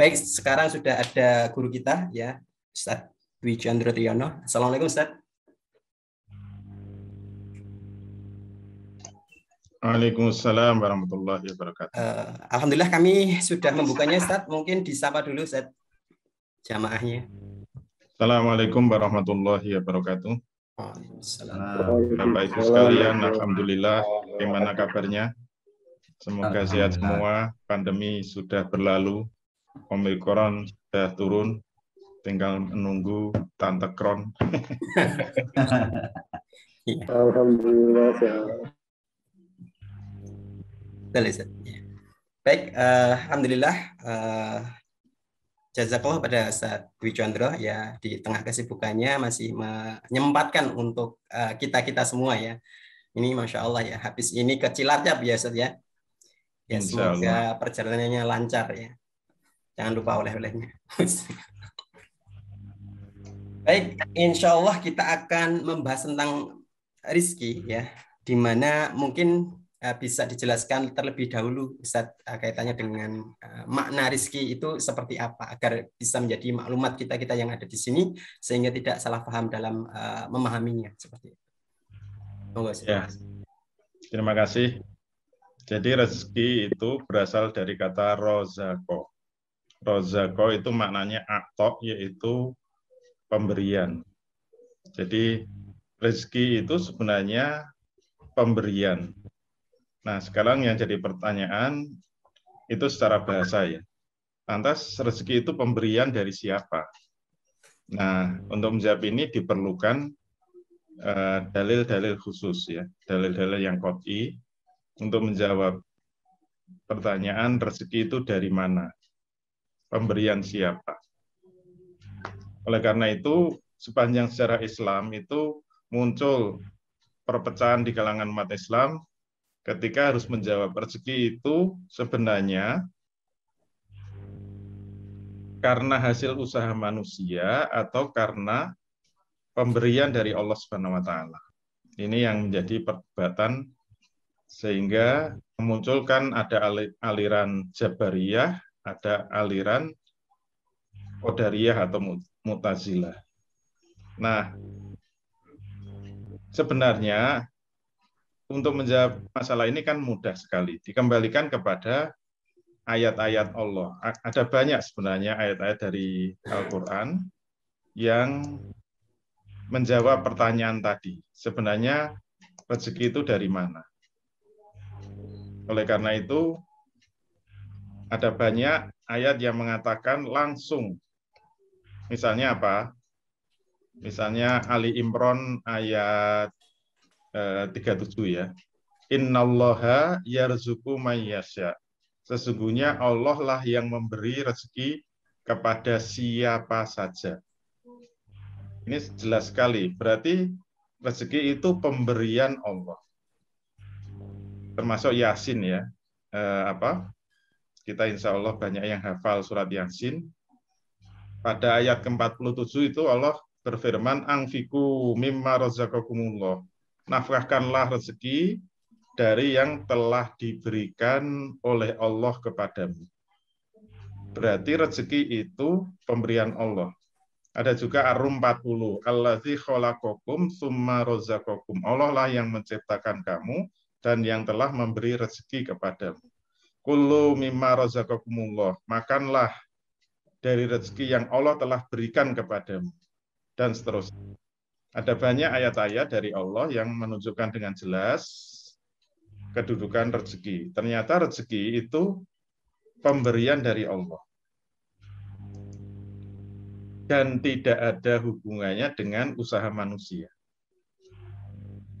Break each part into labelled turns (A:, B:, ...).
A: Baik, sekarang sudah ada guru kita ya, Ustaz Dwi Chandra Triyono. Assalamualaikum Ustaz. Waalaikumsalam warahmatullahi wabarakatuh. Uh, Alhamdulillah kami sudah membukanya Ustaz. Mungkin disapa dulu Ustaz jamaahnya.
B: Assalamualaikum warahmatullahi wabarakatuh. Nah, Bapak Ibu sekalian, Alhamdulillah bagaimana kabarnya? Semoga sehat semua, pandemi sudah berlalu, koran sudah turun, tinggal menunggu Tante Kron.
C: Alhamdulillah.
A: Ya. Baik, uh, Alhamdulillah. Uh, Jazakallah pada saat Dwi Chandra ya di tengah kesibukannya masih menyempatkan untuk uh, kita kita semua ya. Ini masya Allah ya habis ini kecilarnya biasa ya ya. semoga perjalanannya lancar ya. Jangan lupa oleh-olehnya. Baik, insya Allah kita akan membahas tentang rizki ya, di mana mungkin uh, bisa dijelaskan terlebih dahulu saat uh, eh, kaitannya dengan uh, makna rizki itu seperti apa agar bisa menjadi maklumat kita kita yang ada di sini sehingga tidak salah paham dalam uh, memahaminya seperti itu. Monggo
B: Ya. Terima kasih. Jadi rezeki itu berasal dari kata rozakoh. Rozako itu maknanya aktok yaitu pemberian. Jadi rezeki itu sebenarnya pemberian. Nah, sekarang yang jadi pertanyaan itu secara bahasa ya. Lantas rezeki itu pemberian dari siapa? Nah, untuk menjawab ini diperlukan eh, dalil-dalil uh, khusus ya, dalil-dalil yang koti untuk menjawab pertanyaan rezeki itu dari mana pemberian siapa. Oleh karena itu, sepanjang sejarah Islam itu muncul perpecahan di kalangan umat Islam ketika harus menjawab rezeki itu sebenarnya karena hasil usaha manusia atau karena pemberian dari Allah Subhanahu wa taala. Ini yang menjadi perdebatan sehingga memunculkan ada aliran Jabariyah ada aliran Qadariyah atau Mutazilah. Nah, sebenarnya untuk menjawab masalah ini kan mudah sekali. Dikembalikan kepada ayat-ayat Allah. Ada banyak sebenarnya ayat-ayat dari Al-Quran yang menjawab pertanyaan tadi. Sebenarnya rezeki itu dari mana? Oleh karena itu, ada banyak ayat yang mengatakan langsung. Misalnya apa? Misalnya Ali Imron ayat eh, 37 ya. Innallaha yarzuku mayyasya. Sesungguhnya Allah lah yang memberi rezeki kepada siapa saja. Ini jelas sekali. Berarti rezeki itu pemberian Allah. Termasuk Yasin ya. Eh, apa? Kita insya Allah banyak yang hafal surat Yasin. Pada ayat ke-47 itu Allah berfirman, Angfiku mimma rozakokumullah. Nafkahkanlah rezeki dari yang telah diberikan oleh Allah kepadamu. Berarti rezeki itu pemberian Allah. Ada juga arum rum 40. Allazi khalaqakum summa razaqakum. Allah lah yang menciptakan kamu dan yang telah memberi rezeki kepadamu. Kulu mimma razaqakumullah. Makanlah dari rezeki yang Allah telah berikan kepadamu. Dan seterusnya. Ada banyak ayat-ayat dari Allah yang menunjukkan dengan jelas kedudukan rezeki. Ternyata rezeki itu pemberian dari Allah. Dan tidak ada hubungannya dengan usaha manusia.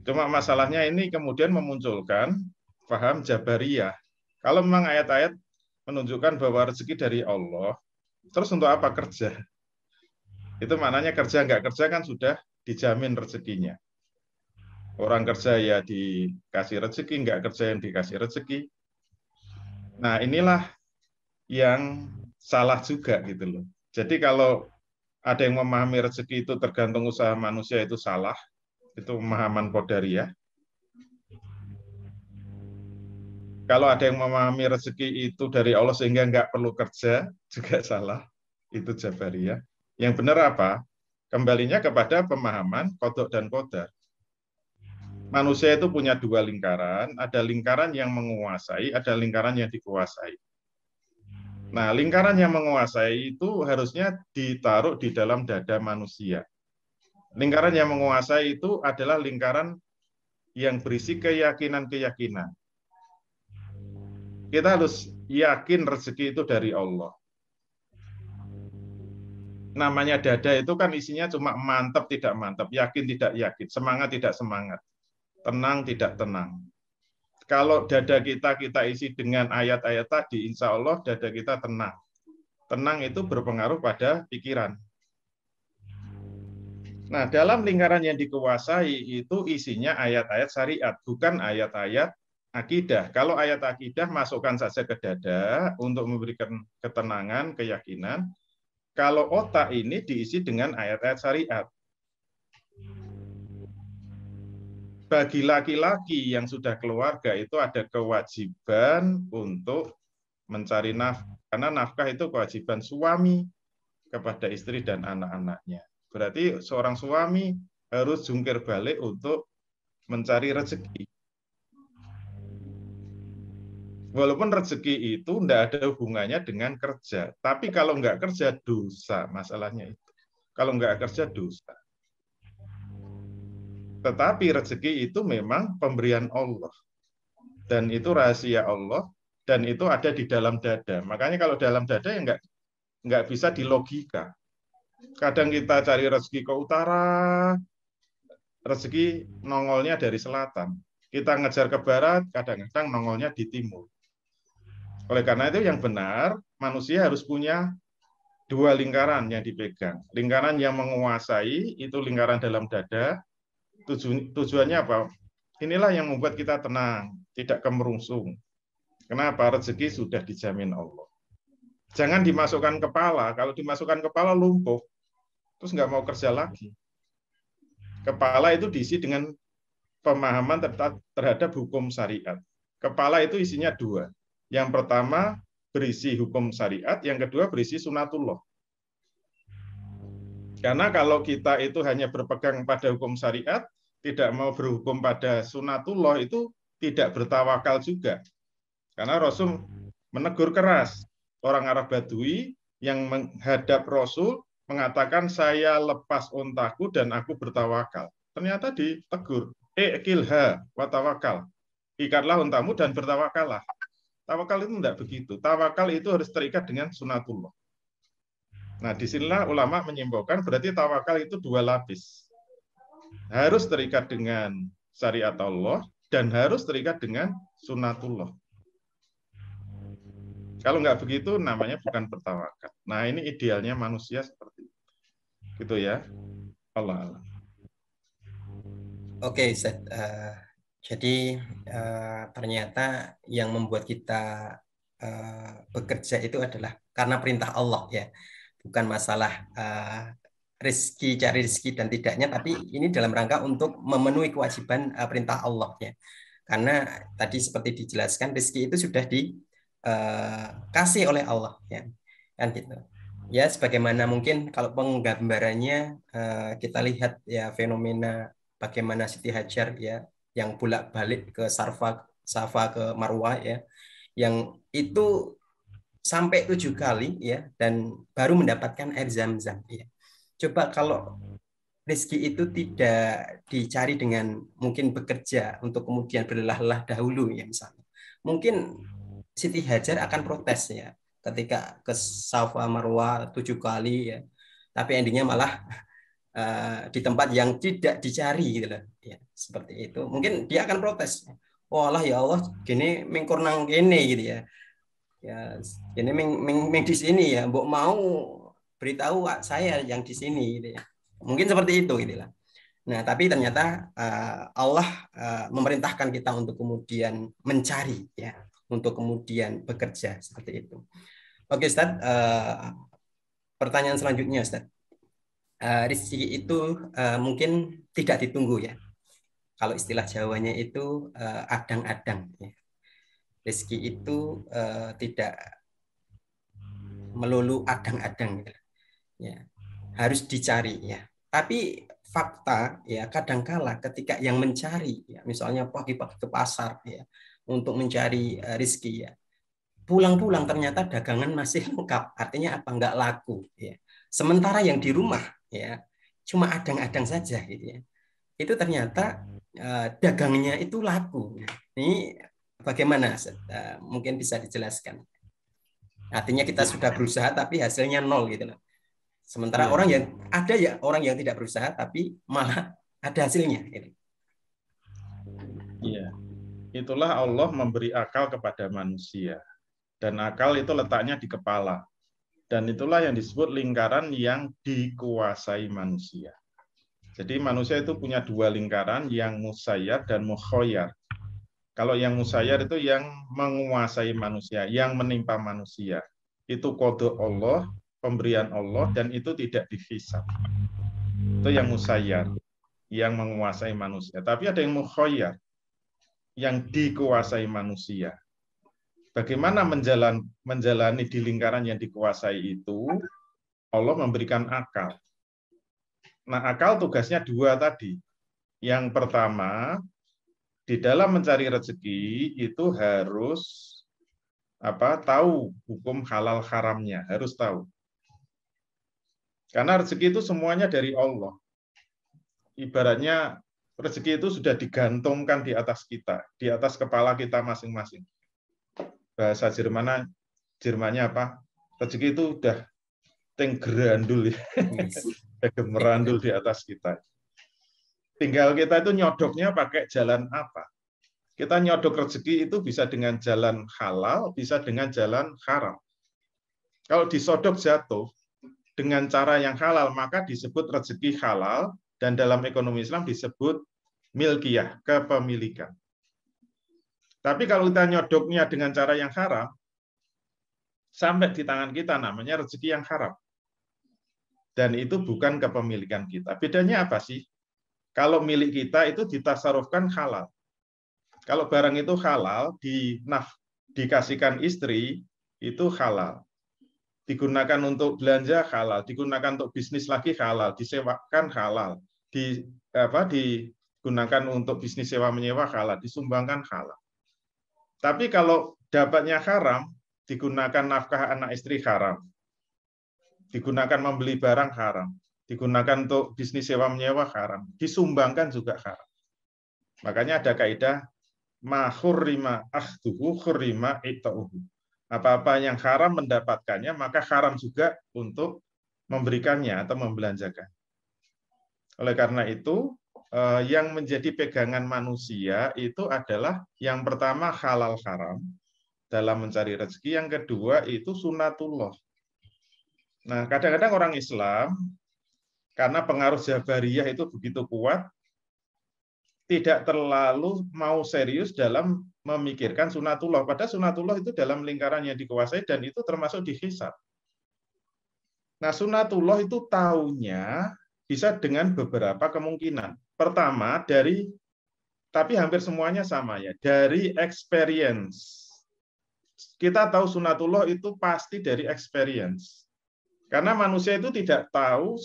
B: Cuma masalahnya ini kemudian memunculkan paham jabariyah kalau memang ayat-ayat menunjukkan bahwa rezeki dari Allah, terus untuk apa kerja? Itu maknanya kerja nggak kerja kan sudah dijamin rezekinya. Orang kerja ya dikasih rezeki, nggak kerja yang dikasih rezeki. Nah inilah yang salah juga gitu loh. Jadi kalau ada yang memahami rezeki itu tergantung usaha manusia itu salah, itu pemahaman kodariah. Kalau ada yang memahami rezeki itu dari Allah sehingga nggak perlu kerja, juga salah. Itu Jabariyah. Yang benar apa? Kembalinya kepada pemahaman kodok dan kodar. Manusia itu punya dua lingkaran. Ada lingkaran yang menguasai, ada lingkaran yang dikuasai. Nah, lingkaran yang menguasai itu harusnya ditaruh di dalam dada manusia. Lingkaran yang menguasai itu adalah lingkaran yang berisi keyakinan-keyakinan. Kita harus yakin rezeki itu dari Allah. Namanya dada itu kan isinya cuma mantap tidak mantap, yakin tidak yakin, semangat tidak semangat, tenang tidak tenang. Kalau dada kita kita isi dengan ayat-ayat tadi, insya Allah dada kita tenang. Tenang itu berpengaruh pada pikiran. Nah, dalam lingkaran yang dikuasai itu isinya ayat-ayat syariat, bukan ayat-ayat akidah. Kalau ayat akidah masukkan saja ke dada untuk memberikan ketenangan, keyakinan. Kalau otak ini diisi dengan ayat-ayat syariat. Bagi laki-laki yang sudah keluarga itu ada kewajiban untuk mencari nafkah. Karena nafkah itu kewajiban suami kepada istri dan anak-anaknya. Berarti seorang suami harus jungkir balik untuk mencari rezeki Walaupun rezeki itu tidak ada hubungannya dengan kerja. Tapi kalau nggak kerja, dosa masalahnya itu. Kalau nggak kerja, dosa. Tetapi rezeki itu memang pemberian Allah. Dan itu rahasia Allah. Dan itu ada di dalam dada. Makanya kalau dalam dada ya nggak, nggak bisa dilogika. Kadang kita cari rezeki ke utara, rezeki nongolnya dari selatan. Kita ngejar ke barat, kadang-kadang nongolnya di timur. Oleh karena itu yang benar, manusia harus punya dua lingkaran yang dipegang. Lingkaran yang menguasai itu lingkaran dalam dada. Tuju, tujuannya apa? Inilah yang membuat kita tenang, tidak kemerungsung. Kenapa? Rezeki sudah dijamin Allah. Jangan dimasukkan kepala. Kalau dimasukkan kepala lumpuh, terus nggak mau kerja lagi. Kepala itu diisi dengan pemahaman terhadap hukum syariat. Kepala itu isinya dua, yang pertama berisi hukum syariat, yang kedua berisi sunatullah. Karena kalau kita itu hanya berpegang pada hukum syariat, tidak mau berhukum pada sunatullah itu tidak bertawakal juga. Karena Rasul menegur keras orang Arab Badui yang menghadap Rasul mengatakan saya lepas ontaku dan aku bertawakal. Ternyata ditegur, ikilha eh, watawakal. Ikatlah ontamu dan bertawakallah. Tawakal itu tidak begitu. Tawakal itu harus terikat dengan sunatullah. Nah, disinilah ulama menyimpulkan berarti tawakal itu dua lapis. Harus terikat dengan syariat Allah dan harus terikat dengan sunatullah. Kalau nggak begitu namanya bukan bertawakal. Nah, ini idealnya manusia seperti itu. Gitu ya. Allah
A: Oke, okay, Uh, eh, jadi uh, ternyata yang membuat kita uh, bekerja itu adalah karena perintah Allah ya, bukan masalah uh, rezeki cari rezeki dan tidaknya, tapi hmm. ini dalam rangka untuk memenuhi kewajiban uh, perintah Allah ya. Karena tadi seperti dijelaskan rezeki itu sudah dikasih uh, oleh Allah ya, kan gitu. Ya sebagaimana mungkin kalau penggambarannya uh, kita lihat ya fenomena bagaimana Siti Hajar ya yang bolak-balik ke Sarfa Safa ke Marwa ya yang itu sampai tujuh kali ya dan baru mendapatkan air zam-zam ya. Coba kalau rezeki itu tidak dicari dengan mungkin bekerja untuk kemudian berlelah-lelah dahulu ya misalnya. Mungkin Siti Hajar akan protes ya ketika ke Safa Marwa tujuh kali ya. Tapi endingnya malah uh, di tempat yang tidak dicari gitu loh. Ya seperti itu mungkin dia akan protes walah oh ya Allah gini mengkurnang gini gitu ya ya ini meng, meng, meng di sini ya mbok mau beritahu saya yang di sini gitu ya mungkin seperti itu gitu nah tapi ternyata uh, Allah uh, memerintahkan kita untuk kemudian mencari ya untuk kemudian bekerja seperti itu oke Ustaz uh, pertanyaan selanjutnya Ustaz uh, rezeki itu uh, mungkin tidak ditunggu ya kalau istilah Jawanya itu eh, adang-adang. Ya. Rizki itu eh, tidak melulu adang-adang. Gitu. Ya. Harus dicari ya. Tapi fakta ya kadangkala ketika yang mencari ya misalnya pagi-pagi ke pasar ya untuk mencari uh, rizki ya pulang-pulang ternyata dagangan masih lengkap artinya apa nggak laku ya sementara yang di rumah ya cuma adang-adang saja gitu ya itu ternyata uh, dagangnya itu laku. Ini bagaimana? Uh, mungkin bisa dijelaskan. Artinya kita sudah berusaha tapi hasilnya nol gitu Sementara ya. orang yang ada ya orang yang tidak berusaha tapi malah ada hasilnya. Gitu.
B: Iya. Itulah Allah memberi akal kepada manusia. Dan akal itu letaknya di kepala. Dan itulah yang disebut lingkaran yang dikuasai manusia. Jadi manusia itu punya dua lingkaran, yang musayyad dan mukhoyar. Kalau yang musayyad itu yang menguasai manusia, yang menimpa manusia. Itu kode Allah, pemberian Allah, dan itu tidak dihisap. Itu yang musayyad, yang menguasai manusia. Tapi ada yang mukhoyar, yang dikuasai manusia. Bagaimana menjalan, menjalani di lingkaran yang dikuasai itu, Allah memberikan akal. Nah, akal tugasnya dua tadi. Yang pertama, di dalam mencari rezeki itu harus apa tahu hukum halal haramnya, harus tahu. Karena rezeki itu semuanya dari Allah. Ibaratnya rezeki itu sudah digantungkan di atas kita, di atas kepala kita masing-masing. Bahasa Jermana, Jermannya apa? Rezeki itu sudah yang gerandul ya. gemerandul di atas kita. Tinggal kita itu nyodoknya pakai jalan apa? Kita nyodok rezeki itu bisa dengan jalan halal, bisa dengan jalan haram. Kalau disodok jatuh dengan cara yang halal, maka disebut rezeki halal dan dalam ekonomi Islam disebut milkiyah, kepemilikan. Tapi kalau kita nyodoknya dengan cara yang haram, sampai di tangan kita namanya rezeki yang haram dan itu bukan kepemilikan kita. Bedanya apa sih? Kalau milik kita itu ditasarufkan halal. Kalau barang itu halal, di naf, dikasihkan istri, itu halal. Digunakan untuk belanja halal, digunakan untuk bisnis lagi halal, disewakan halal, di apa digunakan untuk bisnis sewa menyewa halal, disumbangkan halal. Tapi kalau dapatnya haram, digunakan nafkah anak istri haram, digunakan membeli barang haram, digunakan untuk bisnis sewa menyewa haram, disumbangkan juga haram. Makanya ada kaidah mahurrima ahduhu khurrima itauhu. Apa-apa yang haram mendapatkannya, maka haram juga untuk memberikannya atau membelanjakan. Oleh karena itu, eh, yang menjadi pegangan manusia itu adalah yang pertama halal haram dalam mencari rezeki, yang kedua itu sunatullah Nah, kadang-kadang orang Islam karena pengaruh Jabariyah itu begitu kuat, tidak terlalu mau serius dalam memikirkan sunatullah. Pada sunatullah itu dalam lingkaran yang dikuasai dan itu termasuk dihisab. Nah, sunatullah itu taunya bisa dengan beberapa kemungkinan. Pertama, dari tapi hampir semuanya sama ya, dari experience. Kita tahu sunatullah itu pasti dari experience. Karena manusia itu tidak tahu,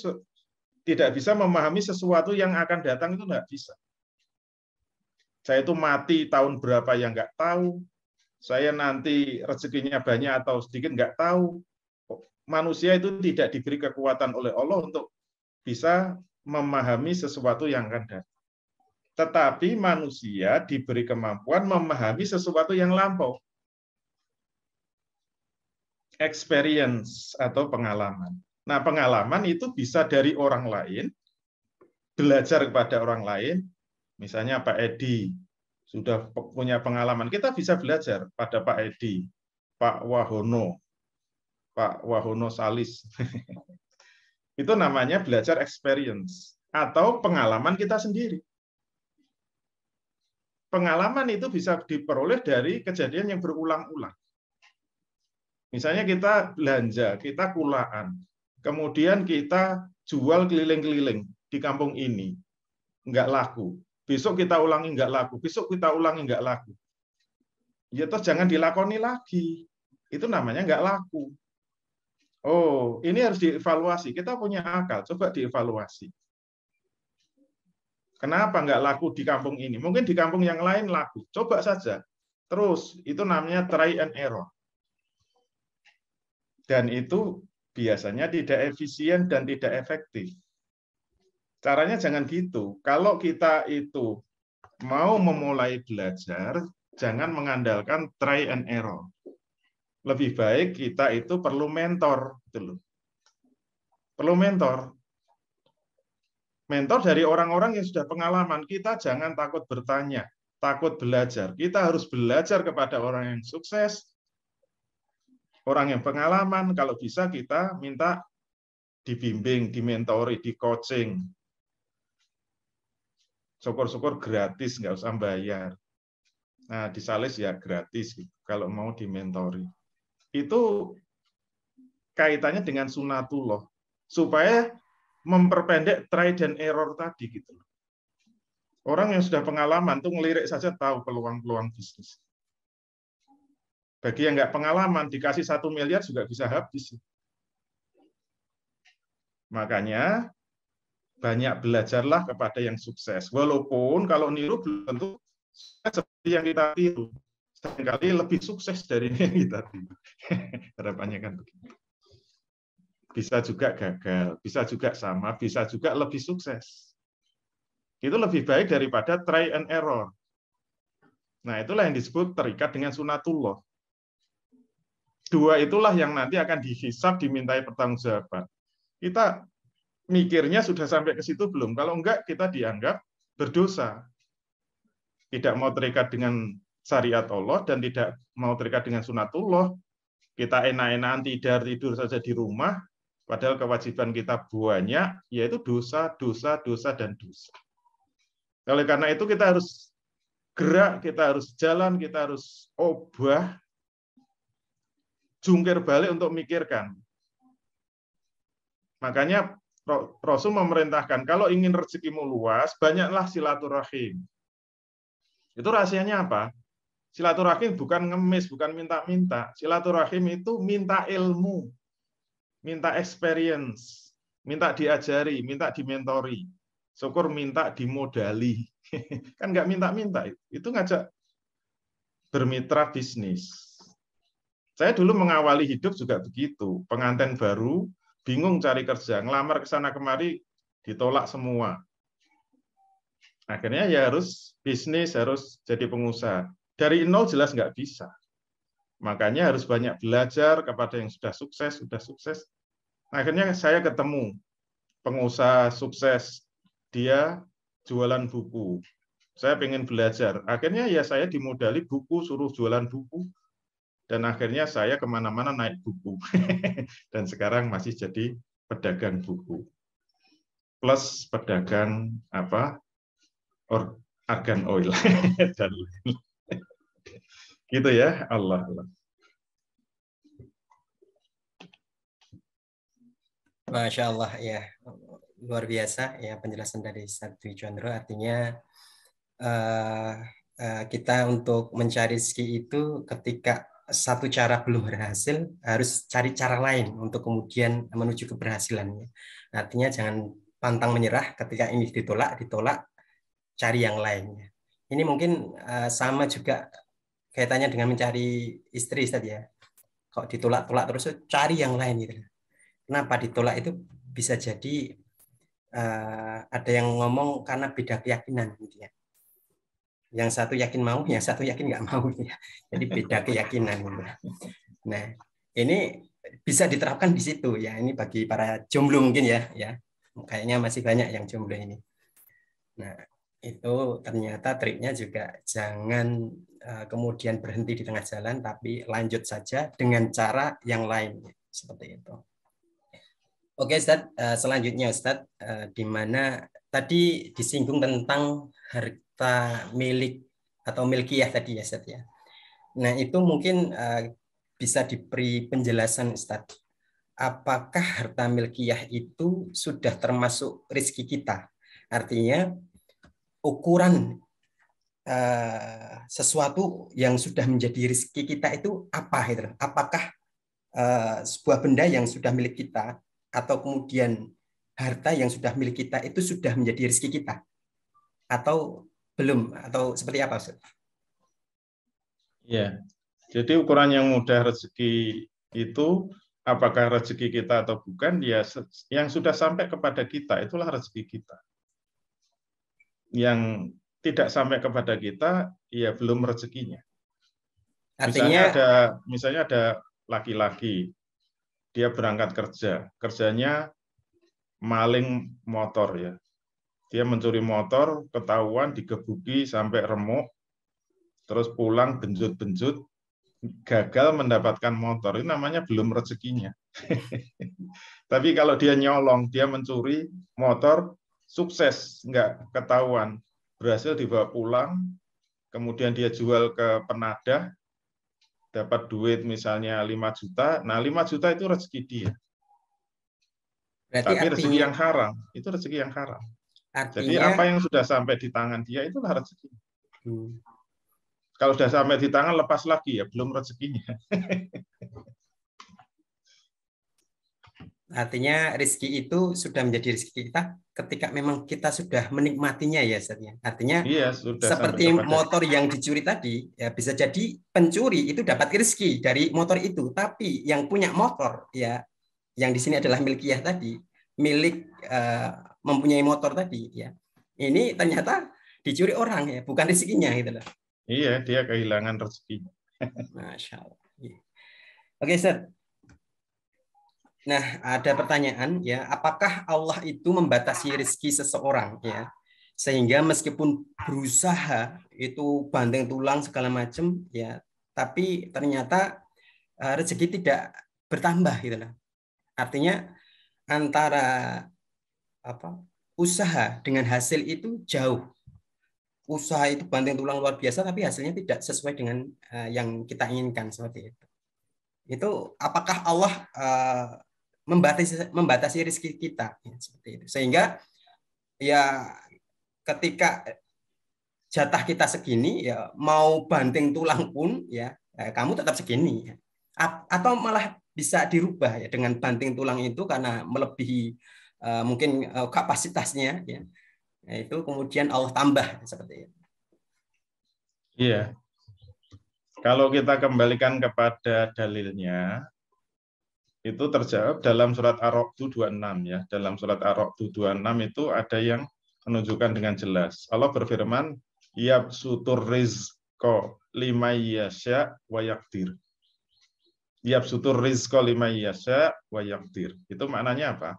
B: tidak bisa memahami sesuatu yang akan datang itu nggak bisa. Saya itu mati tahun berapa yang nggak tahu. Saya nanti rezekinya banyak atau sedikit nggak tahu. Manusia itu tidak diberi kekuatan oleh Allah untuk bisa memahami sesuatu yang akan datang. Tetapi manusia diberi kemampuan memahami sesuatu yang lampau experience atau pengalaman. Nah, pengalaman itu bisa dari orang lain, belajar kepada orang lain. Misalnya Pak Edi sudah punya pengalaman, kita bisa belajar pada Pak Edi, Pak Wahono, Pak Wahono Salis. itu namanya belajar experience atau pengalaman kita sendiri. Pengalaman itu bisa diperoleh dari kejadian yang berulang-ulang. Misalnya kita belanja, kita kulaan, kemudian kita jual keliling-keliling di kampung ini, nggak laku. Besok kita ulangi nggak laku, besok kita ulangi nggak laku. Ya terus jangan dilakoni lagi. Itu namanya nggak laku. Oh, ini harus dievaluasi. Kita punya akal, coba dievaluasi. Kenapa nggak laku di kampung ini? Mungkin di kampung yang lain laku. Coba saja. Terus, itu namanya try and error dan itu biasanya tidak efisien dan tidak efektif. Caranya jangan gitu. Kalau kita itu mau memulai belajar, jangan mengandalkan try and error. Lebih baik kita itu perlu mentor dulu. Gitu perlu mentor. Mentor dari orang-orang yang sudah pengalaman. Kita jangan takut bertanya, takut belajar. Kita harus belajar kepada orang yang sukses, orang yang pengalaman, kalau bisa kita minta dibimbing, dimentori, di coaching. Syukur-syukur gratis, nggak usah bayar. Nah, di Sales ya gratis gitu, kalau mau dimentori. Itu kaitannya dengan sunatullah. Supaya memperpendek try dan error tadi gitu. Orang yang sudah pengalaman tuh ngelirik saja tahu peluang-peluang bisnis. Bagi yang nggak pengalaman, dikasih satu miliar juga bisa habis. Makanya banyak belajarlah kepada yang sukses. Walaupun kalau niru belum tentu seperti yang kita tiru. Seringkali lebih sukses dari yang kita tiru. Harapannya kan begitu. Bisa juga gagal, bisa juga sama, bisa juga lebih sukses. Itu lebih baik daripada try and error. Nah, itulah yang disebut terikat dengan sunatullah dua itulah yang nanti akan dihisap dimintai pertanggungjawaban kita mikirnya sudah sampai ke situ belum kalau enggak kita dianggap berdosa tidak mau terikat dengan syariat Allah dan tidak mau terikat dengan sunatullah kita enak-enakan tidur tidur saja di rumah padahal kewajiban kita banyak yaitu dosa dosa dosa dan dosa oleh karena itu kita harus gerak kita harus jalan kita harus obah jungkir balik untuk mikirkan. Makanya Rasul memerintahkan kalau ingin rezekimu luas, banyaklah silaturahim. Itu rahasianya apa? Silaturahim bukan ngemis, bukan minta-minta. Silaturahim itu minta ilmu, minta experience, minta diajari, minta dimentori. Syukur minta dimodali. kan nggak minta-minta. Itu ngajak bermitra bisnis saya dulu mengawali hidup juga begitu. Pengantin baru, bingung cari kerja, ngelamar ke sana kemari, ditolak semua. Akhirnya ya harus bisnis, harus jadi pengusaha. Dari nol jelas nggak bisa. Makanya harus banyak belajar kepada yang sudah sukses, sudah sukses. Akhirnya saya ketemu pengusaha sukses. Dia jualan buku. Saya pengen belajar. Akhirnya ya saya dimodali buku, suruh jualan buku dan akhirnya saya kemana-mana naik buku dan sekarang masih jadi pedagang buku plus pedagang apa or, argan oil
A: gitu ya Allah Allah Masya Allah ya luar biasa ya penjelasan dari Satwi Chandra artinya uh, uh, kita untuk mencari rezeki itu ketika satu cara belum berhasil harus cari cara lain untuk kemudian menuju keberhasilannya. Artinya jangan pantang menyerah ketika ini ditolak, ditolak cari yang lain. Ini mungkin eh, sama juga kaitannya dengan mencari istri tadi ya. Kok ditolak-tolak terus cari yang lain gitu. Kenapa ditolak itu bisa jadi eh, ada yang ngomong karena beda keyakinan gitu ya yang satu yakin mau, yang satu yakin nggak mau ya, Jadi beda keyakinan. Gitu. Nah, ini bisa diterapkan di situ ya. Ini bagi para jomblo mungkin ya, ya. Kayaknya masih banyak yang jomblo ini. Nah, itu ternyata triknya juga jangan eh, kemudian berhenti di tengah jalan tapi lanjut saja dengan cara yang lain seperti itu. Oke, Ustaz, eh, selanjutnya Ustaz eh, di mana tadi disinggung tentang harga harta milik atau milkiyah tadi ya Ustaz ya. Nah, itu mungkin uh, bisa diberi penjelasan Ustaz. Apakah harta milkiyah itu sudah termasuk rezeki kita? Artinya ukuran uh, sesuatu yang sudah menjadi rezeki kita itu apa? Itu? Apakah uh, sebuah benda yang sudah milik kita atau kemudian harta yang sudah milik kita itu sudah menjadi rezeki kita? Atau belum atau seperti apa Ustaz?
B: Ya, jadi ukuran yang mudah rezeki itu apakah rezeki kita atau bukan, ya yang sudah sampai kepada kita itulah rezeki kita. Yang tidak sampai kepada kita, ya belum rezekinya. Artinya misalnya ada misalnya ada laki-laki dia berangkat kerja, kerjanya maling motor ya dia mencuri motor, ketahuan digebuki sampai remuk, terus pulang benjut-benjut, gagal mendapatkan motor. Ini namanya belum rezekinya. Tapi kalau dia nyolong, dia mencuri motor, sukses, nggak ketahuan, berhasil dibawa pulang, kemudian dia jual ke penadah, dapat duit misalnya 5 juta, nah 5 juta itu rezeki dia. Berarti Tapi artinya, rezeki yang haram, itu rezeki yang haram. Artinya, Jadi apa yang sudah sampai di tangan dia itu rezeki. Hmm. Kalau sudah sampai di tangan lepas lagi ya belum rezekinya.
A: Artinya rezeki itu sudah menjadi rezeki kita ketika memang kita sudah menikmatinya ya, ya. Artinya iya, seperti motor yang dicuri tadi ya bisa jadi pencuri itu dapat rezeki dari motor itu, tapi yang punya motor ya yang di sini adalah milkiyah tadi, milik uh, mempunyai motor tadi ya ini ternyata dicuri orang ya bukan rezekinya gitu loh iya dia kehilangan rezekinya masya allah iya. oke Sir, nah ada pertanyaan ya apakah Allah itu membatasi rezeki seseorang ya sehingga meskipun berusaha itu banding tulang segala macam ya tapi ternyata eh, rezeki tidak bertambah gitu loh artinya antara apa usaha dengan hasil itu jauh. Usaha itu banting tulang luar biasa, tapi hasilnya tidak sesuai dengan uh, yang kita inginkan seperti itu. Itu apakah Allah uh, membatasi membatasi rezeki kita ya, seperti itu. Sehingga ya ketika jatah kita segini, ya mau banting tulang pun ya eh, kamu tetap segini. Ya. Atau malah bisa dirubah ya dengan banting tulang itu karena melebihi Eh, mungkin eh, kapasitasnya ya itu kemudian Allah tambah seperti itu.
B: Iya. Kalau kita kembalikan kepada dalilnya itu terjawab dalam surat Ar-Ra'd 26 ya. Dalam surat Ar-Ra'd 26 itu ada yang menunjukkan dengan jelas. Allah berfirman, yab "Yabsutur rizqo yasya wa Yab sutur rizqo yasya wa yaqdir. Itu maknanya apa?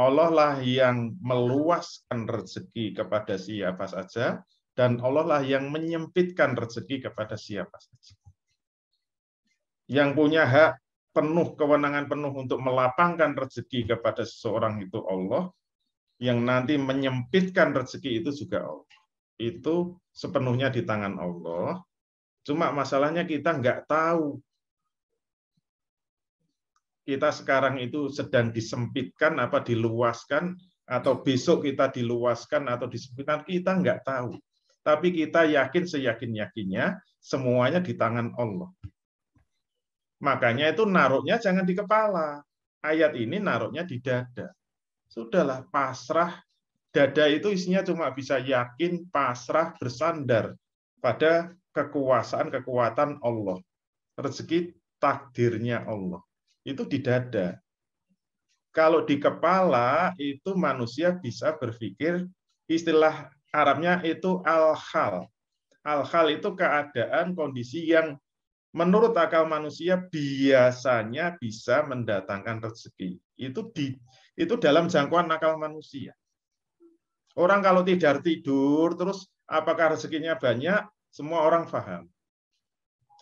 B: Allah lah yang meluaskan rezeki kepada siapa saja, dan Allah lah yang menyempitkan rezeki kepada siapa saja. Yang punya hak penuh kewenangan penuh untuk melapangkan rezeki kepada seseorang itu Allah, yang nanti menyempitkan rezeki itu juga Allah. Itu sepenuhnya di tangan Allah. Cuma masalahnya kita nggak tahu kita sekarang itu sedang disempitkan apa diluaskan atau besok kita diluaskan atau disempitkan kita nggak tahu tapi kita yakin seyakin yakinnya semuanya di tangan Allah makanya itu naruhnya jangan di kepala ayat ini naruhnya di dada sudahlah pasrah dada itu isinya cuma bisa yakin pasrah bersandar pada kekuasaan kekuatan Allah rezeki takdirnya Allah itu di dada. Kalau di kepala itu manusia bisa berpikir istilah Arabnya itu al-hal. Al-hal itu keadaan kondisi yang menurut akal manusia biasanya bisa mendatangkan rezeki. Itu di itu dalam jangkauan akal manusia. Orang kalau tidak tidur terus apakah rezekinya banyak? Semua orang paham.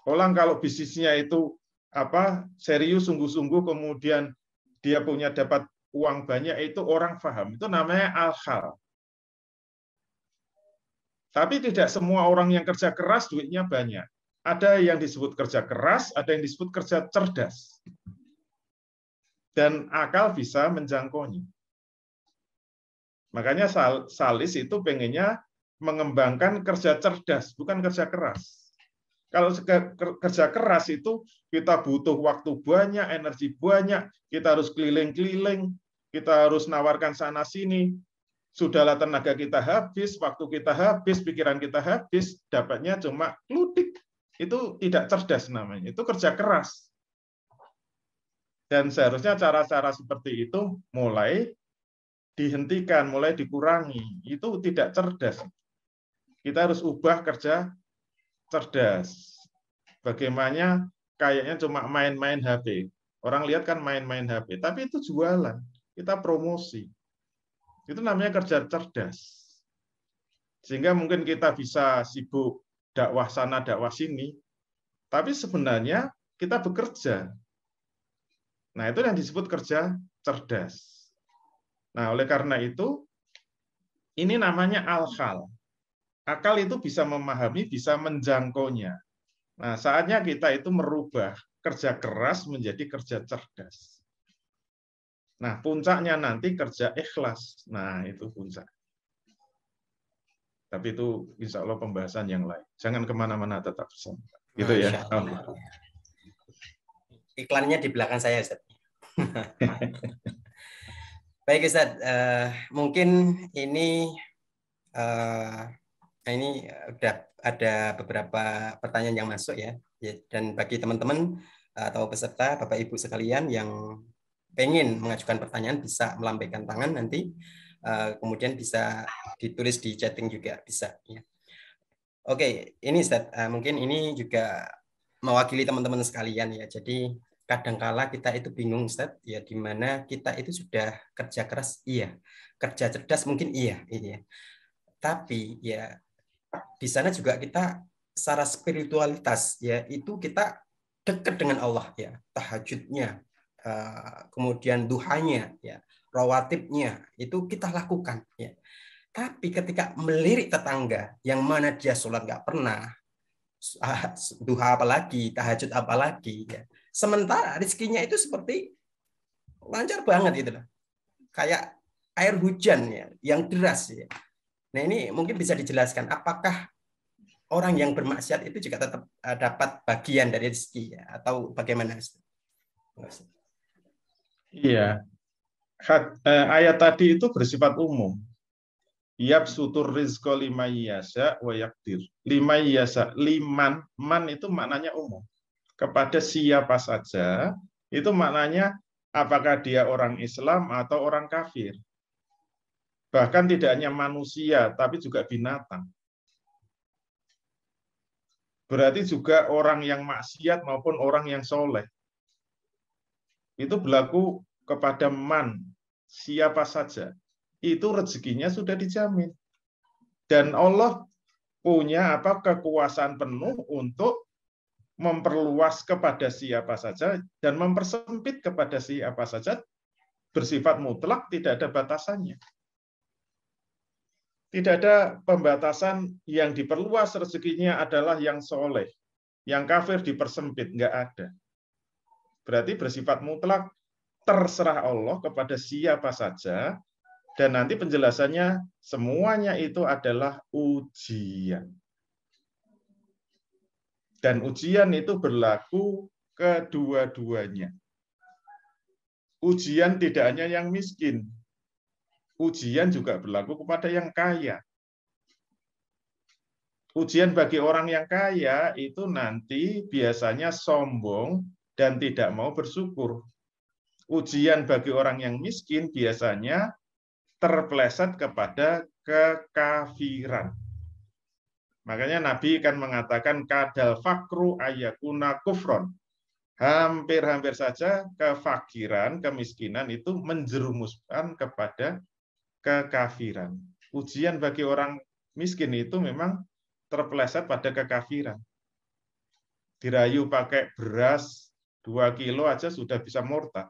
B: Orang kalau bisnisnya itu apa serius sungguh-sungguh kemudian dia punya dapat uang banyak itu orang paham itu namanya al tapi tidak semua orang yang kerja keras duitnya banyak ada yang disebut kerja keras ada yang disebut kerja cerdas dan akal bisa menjangkau makanya salis itu pengennya mengembangkan kerja cerdas bukan kerja keras kalau kerja keras itu kita butuh waktu banyak, energi banyak, kita harus keliling-keliling, kita harus nawarkan sana sini. Sudahlah tenaga kita habis, waktu kita habis, pikiran kita habis, dapatnya cuma ludik. Itu tidak cerdas namanya. Itu kerja keras. Dan seharusnya cara-cara seperti itu mulai dihentikan, mulai dikurangi. Itu tidak cerdas. Kita harus ubah kerja cerdas. Bagaimana kayaknya cuma main-main HP. Orang lihat kan main-main HP, tapi itu jualan. Kita promosi. Itu namanya kerja cerdas. Sehingga mungkin kita bisa sibuk dakwah sana, dakwah sini, tapi sebenarnya kita bekerja. Nah, itu yang disebut kerja cerdas. Nah, oleh karena itu, ini namanya al akal itu bisa memahami, bisa menjangkaunya. Nah, saatnya kita itu merubah kerja keras menjadi kerja cerdas. Nah, puncaknya nanti kerja ikhlas. Nah, itu puncak. Tapi itu insya Allah pembahasan yang lain. Jangan
A: kemana-mana tetap bersama. Gitu ya. Iklannya di belakang saya, Ustaz. Baik Ustaz, uh, mungkin ini uh, Nah, ini eh, udah ada beberapa pertanyaan yang masuk ya. Dan bagi teman-teman eh, atau peserta Bapak Ibu sekalian yang pengen mengajukan pertanyaan bisa melambaikan tangan nanti eh, kemudian bisa ditulis di chatting juga bisa ya. Oke, ini Ustaz, mungkin ini juga mewakili teman-teman sekalian ya. Jadi kadangkala kita itu bingung set ya di mana kita itu sudah kerja keras iya, kerja cerdas mungkin iya, iya. Tapi ya di sana juga kita secara spiritualitas ya itu kita dekat dengan Allah ya tahajudnya eh, kemudian duhanya ya rawatibnya itu kita lakukan ya tapi ketika melirik tetangga yang mana dia sholat nggak pernah ah, duha apalagi tahajud apalagi ya sementara rezekinya itu seperti lancar banget itu kayak air hujan ya yang deras ya Nah ini mungkin bisa dijelaskan apakah orang yang bermaksiat itu juga tetap eh, dapat bagian dari rezeki ya? atau bagaimana? Iya, eh, ayat tadi itu bersifat
B: umum. Yap sutur rizko lima yasa wa yakdir. Lima yasa, liman, man itu maknanya umum. Kepada siapa saja, itu maknanya apakah dia orang Islam atau orang kafir. Bahkan tidak hanya manusia, tapi juga binatang. Berarti juga orang yang maksiat maupun orang yang soleh. Itu berlaku kepada man, siapa saja. Itu rezekinya sudah dijamin. Dan Allah punya apa kekuasaan penuh untuk memperluas kepada siapa saja dan mempersempit kepada siapa saja bersifat mutlak tidak ada batasannya tidak ada pembatasan yang diperluas rezekinya adalah yang soleh. Yang kafir dipersempit, enggak ada. Berarti bersifat mutlak, terserah Allah kepada siapa saja, dan nanti penjelasannya semuanya itu adalah ujian. Dan ujian itu berlaku kedua-duanya. Ujian tidak hanya yang miskin, ujian hmm. juga berlaku kepada yang kaya. Ujian bagi orang yang kaya itu nanti biasanya sombong dan tidak mau bersyukur. Ujian bagi orang yang miskin biasanya terpleset kepada kekafiran. Makanya Nabi akan mengatakan kadal fakru ayakuna kufron. Hampir-hampir saja kefakiran, kemiskinan itu menjerumuskan kepada kekafiran. Ujian bagi orang miskin itu memang terpeleset pada kekafiran. Dirayu pakai beras 2 kilo aja sudah bisa murtad.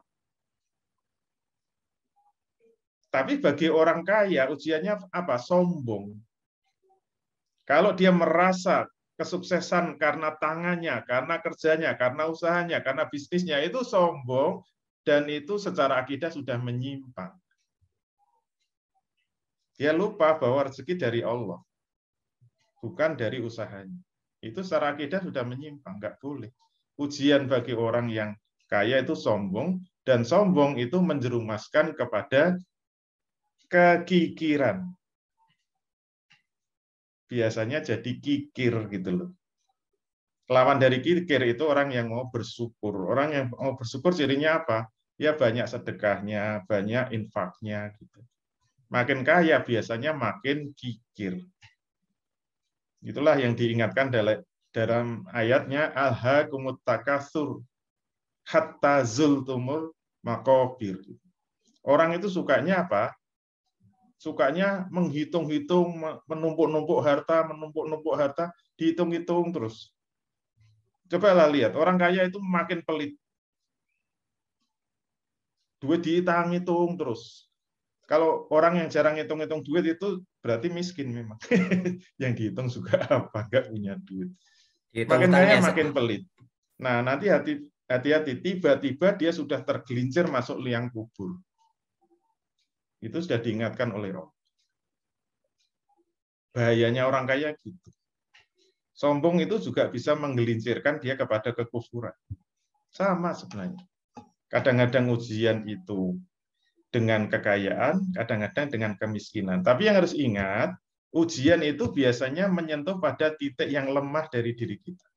B: Tapi bagi orang kaya ujiannya apa? Sombong. Kalau dia merasa kesuksesan karena tangannya, karena kerjanya, karena usahanya, karena bisnisnya itu sombong dan itu secara akidah sudah menyimpang. Dia lupa bahwa rezeki dari Allah, bukan dari usahanya. Itu secara akidah sudah menyimpang, nggak boleh. Ujian bagi orang yang kaya itu sombong, dan sombong itu menjerumaskan kepada kekikiran. Biasanya jadi kikir gitu loh. Lawan dari kikir itu orang yang mau bersyukur. Orang yang mau bersyukur cirinya apa? Ya banyak sedekahnya, banyak infaknya gitu Makin kaya biasanya makin kikir. Itulah yang diingatkan dalam ayatnya alhaakumut takasur hatta zultumur makobir. Orang itu sukanya apa? Sukanya menghitung-hitung, menumpuk-numpuk harta, menumpuk-numpuk harta, dihitung-hitung terus. Cobalah lihat, orang kaya itu makin pelit. Duit dihitung-hitung terus. Kalau orang yang jarang hitung-hitung duit itu berarti miskin memang. yang dihitung juga apa? Nggak punya duit. makin kaya makin pelit. Nah, nanti hati hati-hati tiba-tiba dia sudah tergelincir masuk liang kubur. Itu sudah diingatkan oleh Roh. Bahayanya orang kaya gitu. Sombong itu juga bisa menggelincirkan dia kepada kekufuran. Sama sebenarnya. Kadang-kadang ujian itu dengan kekayaan, kadang-kadang dengan kemiskinan. Tapi yang harus ingat, ujian itu biasanya menyentuh pada titik yang lemah dari diri kita.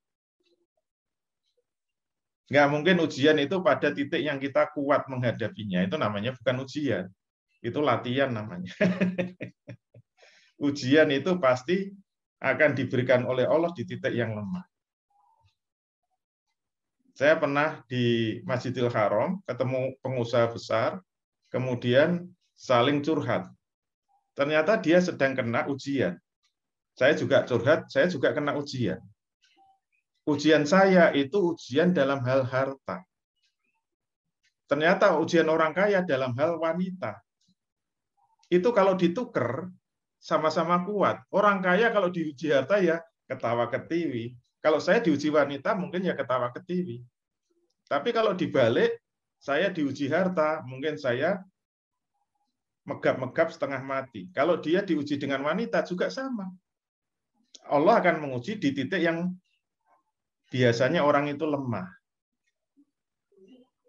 B: Nggak mungkin ujian itu pada titik yang kita kuat menghadapinya. Itu namanya bukan ujian. Itu latihan namanya. ujian itu pasti akan diberikan oleh Allah di titik yang lemah. Saya pernah di Masjidil Haram ketemu pengusaha besar, kemudian saling curhat. Ternyata dia sedang kena ujian. Saya juga curhat, saya juga kena ujian. Ujian saya itu ujian dalam hal harta. Ternyata ujian orang kaya dalam hal wanita. Itu kalau ditukar, sama-sama kuat. Orang kaya kalau diuji harta ya ketawa ketiwi. Kalau saya diuji wanita mungkin ya ketawa ketiwi. Tapi kalau dibalik saya diuji harta, mungkin saya megap-megap setengah mati. Kalau dia diuji dengan wanita juga sama. Allah akan menguji di titik yang biasanya orang itu lemah.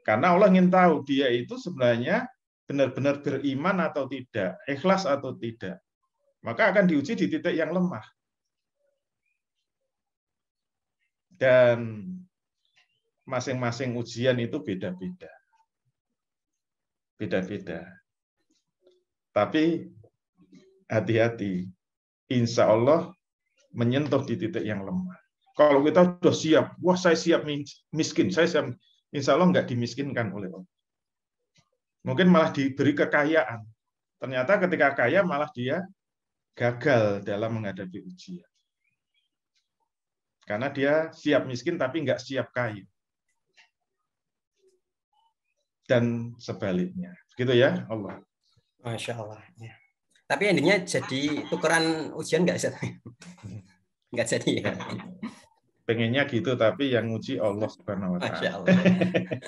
B: Karena Allah ingin tahu dia itu sebenarnya benar-benar beriman atau tidak, ikhlas atau tidak. Maka akan diuji di titik yang lemah. Dan masing-masing ujian itu beda-beda beda-beda. Tapi hati-hati, insya Allah menyentuh di titik yang lemah. Kalau kita sudah siap, wah saya siap miskin, saya siap, insya Allah nggak dimiskinkan oleh Allah. Mungkin malah diberi kekayaan. Ternyata ketika kaya malah dia gagal dalam menghadapi ujian. Karena dia siap miskin tapi nggak siap kaya
A: dan sebaliknya. Begitu ya, Allah. Masya Allah. Ya. Tapi endingnya jadi tukeran ujian nggak sih? nggak jadi ya.
B: Pengennya gitu, tapi yang uji Allah Subhanahu Wa Masya Allah.
A: Ya.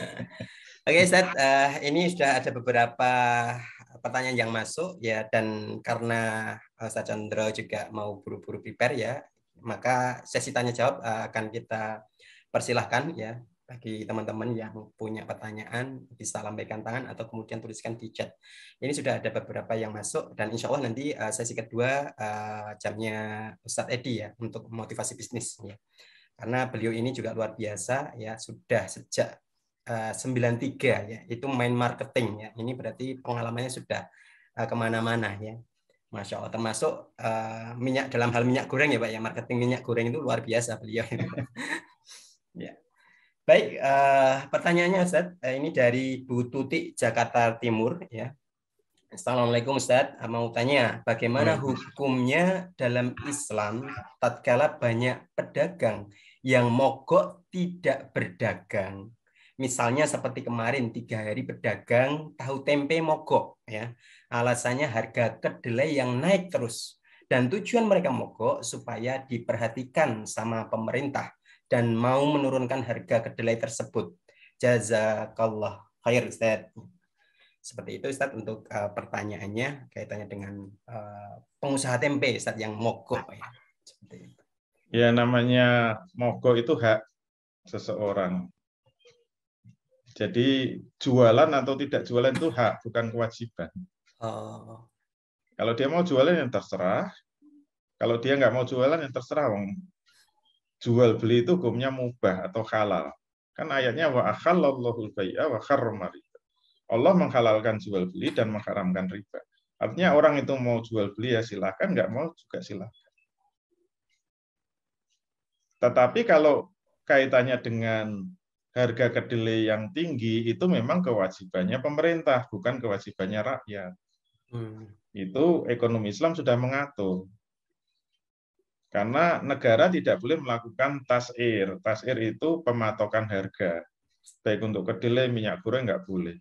A: Oke, Ustaz, uh, ini sudah ada beberapa pertanyaan yang masuk ya dan karena Ustaz Chandra juga mau buru-buru prepare ya, maka sesi tanya jawab eh, akan kita persilahkan ya bagi teman-teman yang punya pertanyaan bisa lambaikan tangan atau kemudian tuliskan di chat. Ini sudah ada beberapa yang masuk dan insya Allah nanti uh, sesi kedua eh, jamnya Ustadz Edi ya untuk motivasi bisnis ya. Karena beliau ini juga luar biasa ya sudah sejak uh, eh, 93 ya itu main marketing ya. Ini berarti pengalamannya sudah kemana-mana ya. Masya Allah termasuk uh, minyak dalam hal minyak goreng ya Pak ya marketing minyak goreng itu luar biasa beliau. ya. Baik, uh, pertanyaannya Ustaz, uh, ini dari Bu Tuti Jakarta Timur ya. Assalamualaikum Ustaz, eh, mau tanya bagaimana hukumnya dalam Islam tatkala banyak pedagang yang mogok tidak berdagang. Misalnya seperti kemarin tiga hari pedagang tahu tempe mogok ya. Alasannya harga kedelai yang naik terus dan tujuan mereka mogok supaya diperhatikan sama pemerintah dan mau hmm. menurunkan harga kedelai tersebut. Jazakallah khair Ustaz. Seperti itu Ustaz untuk uh, pertanyaannya kaitannya dengan uh, pengusaha tempe Ustaz yang mogok ya. Seperti
B: itu. Ya namanya mogok itu hak seseorang. Jadi jualan atau tidak jualan itu hak, bukan kewajiban. Uh. Kalau dia mau jualan yang terserah, kalau dia nggak mau jualan yang terserah, wong jual beli itu hukumnya mubah atau halal. Kan ayatnya wa al bai'a wa harrama Allah menghalalkan jual beli dan mengharamkan riba. Artinya orang itu mau jual beli ya silakan, nggak mau juga silakan. Tetapi kalau kaitannya dengan harga kedelai yang tinggi itu memang kewajibannya pemerintah, bukan kewajibannya rakyat. Hmm. Itu ekonomi Islam sudah mengatur. Karena negara tidak boleh melakukan air. tasir. air itu pematokan harga. Baik untuk kedelai, minyak goreng nggak boleh.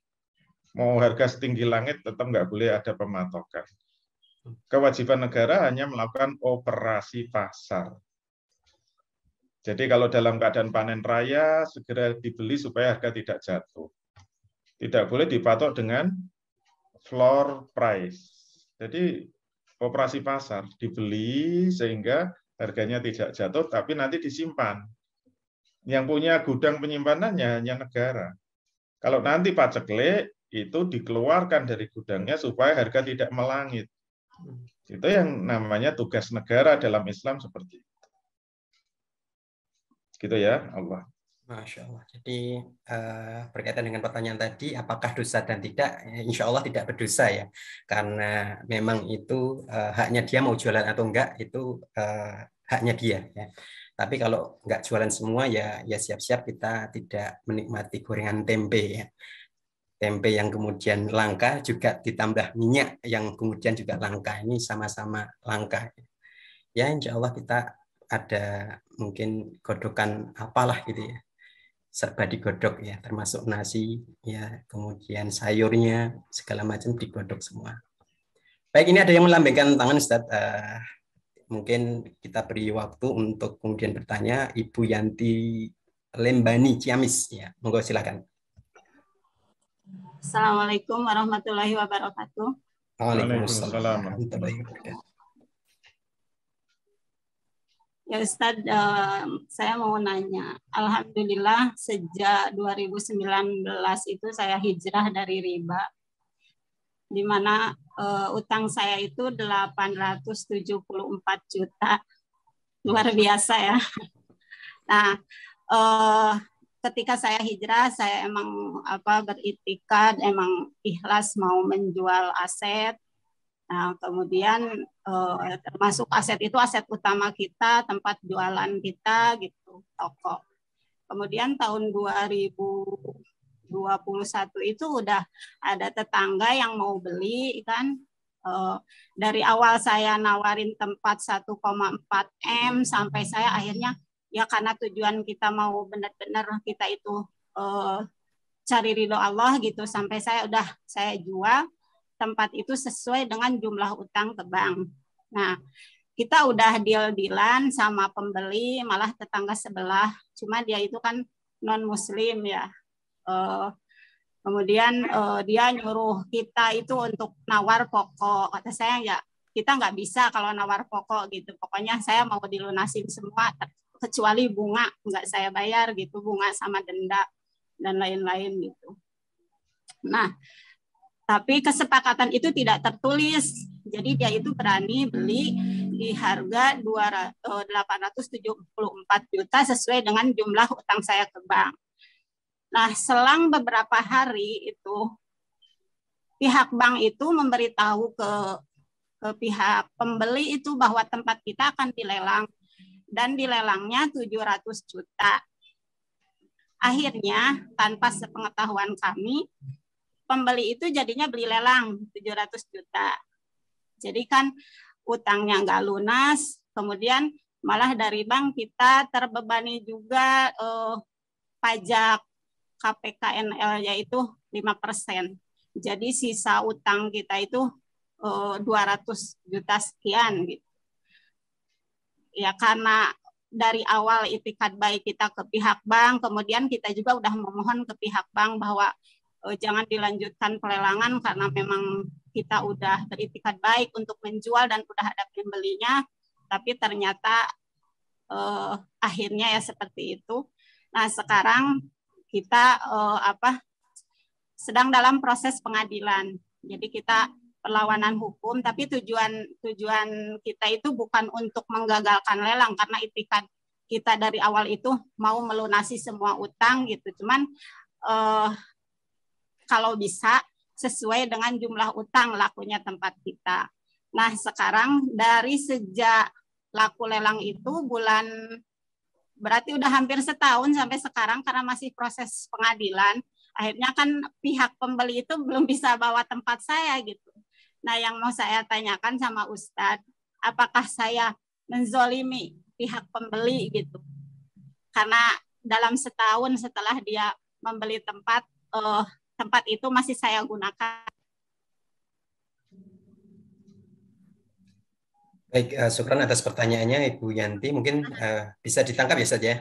B: Mau harga setinggi langit tetap nggak boleh ada pematokan. Kewajiban negara hanya melakukan operasi pasar. Jadi kalau dalam keadaan panen raya, segera dibeli supaya harga tidak jatuh. Tidak boleh dipatok dengan floor price. Jadi operasi pasar, dibeli sehingga harganya tidak jatuh, tapi nanti disimpan. Yang punya gudang penyimpanannya hanya negara. Kalau nanti paceklik, itu dikeluarkan dari gudangnya supaya harga tidak melangit. Itu yang namanya tugas negara dalam Islam seperti itu. Gitu ya, Allah.
A: Masya Allah. Jadi uh, berkaitan dengan pertanyaan tadi, apakah dosa dan tidak? Ya, insya Allah tidak berdosa ya, karena memang itu uh, haknya dia mau jualan atau enggak itu uh, haknya dia. Ya. Tapi kalau enggak jualan semua ya ya siap-siap kita tidak menikmati gorengan tempe ya. Tempe yang kemudian langka juga ditambah minyak yang kemudian juga langka ini sama-sama langka. Ya insya Allah kita ada mungkin godokan apalah gitu ya serba digodok ya, termasuk nasi, ya kemudian sayurnya segala macam digodok semua. Baik, ini ada yang melambaikan tangan, Ustaz. Uh, mungkin kita beri waktu untuk kemudian bertanya Ibu Yanti Lembani Ciamis ya. Monggo silakan.
C: Assalamualaikum warahmatullahi wabarakatuh.
A: Waalaikumsalam
D: warahmatullahi wabarakatuh.
C: Ya Ustadz, saya mau nanya. Alhamdulillah sejak 2019 itu saya hijrah dari riba. Di mana eh, utang saya itu 874 juta. Luar biasa ya. Nah, eh, ketika saya hijrah, saya emang apa beritikad, emang ikhlas mau menjual aset Nah, kemudian eh, termasuk aset itu aset utama kita, tempat jualan kita gitu, toko. Kemudian tahun 2021 itu udah ada tetangga yang mau beli kan eh, dari awal saya nawarin tempat 1,4 M sampai saya akhirnya ya karena tujuan kita mau benar-benar kita itu eh, cari ridho Allah gitu sampai saya udah saya jual tempat itu sesuai dengan jumlah utang ke bank. Nah, kita udah deal-dealan sama pembeli, malah tetangga sebelah. Cuma dia itu kan non-muslim ya. Uh, kemudian uh, dia nyuruh kita itu untuk nawar pokok. Kata saya ya kita nggak bisa kalau nawar pokok gitu. Pokoknya saya mau dilunasin semua kecuali bunga nggak saya bayar gitu bunga sama denda dan lain-lain gitu. Nah tapi kesepakatan itu tidak tertulis. Jadi dia itu berani beli di harga 874 eh, juta sesuai dengan jumlah utang saya ke bank. Nah, selang beberapa hari itu pihak bank itu memberitahu ke ke pihak pembeli itu bahwa tempat kita akan dilelang dan dilelangnya 700 juta. Akhirnya tanpa sepengetahuan kami, pembeli itu jadinya beli lelang 700 juta. Jadi kan utangnya nggak lunas, kemudian malah dari bank kita terbebani juga eh, pajak KPKNL yaitu 5%. Jadi sisa utang kita itu eh, 200 juta sekian gitu. Ya karena dari awal itikad baik kita ke pihak bank, kemudian kita juga udah memohon ke pihak bank bahwa Eh, jangan dilanjutkan pelelangan karena memang kita udah beritikad baik untuk menjual dan udah ada pembelinya, tapi ternyata eh, akhirnya ya seperti itu. Nah sekarang kita eh, apa sedang dalam proses pengadilan. Jadi kita perlawanan hukum, tapi tujuan tujuan kita itu bukan untuk menggagalkan lelang karena itikad kita dari awal itu mau melunasi semua utang gitu. Cuman eh, kalau bisa sesuai dengan jumlah utang lakunya tempat kita. Nah, sekarang dari sejak laku lelang itu bulan berarti udah hampir setahun sampai sekarang karena masih proses pengadilan, akhirnya kan pihak pembeli itu belum bisa bawa tempat saya gitu. Nah, yang mau saya tanyakan sama Ustadz, apakah saya menzolimi pihak pembeli gitu? Karena dalam setahun setelah dia membeli tempat, eh, tempat itu masih saya gunakan.
A: Baik, uh, Sukron atas pertanyaannya Ibu Yanti mungkin uh, bisa ditangkap ya saja. Ya?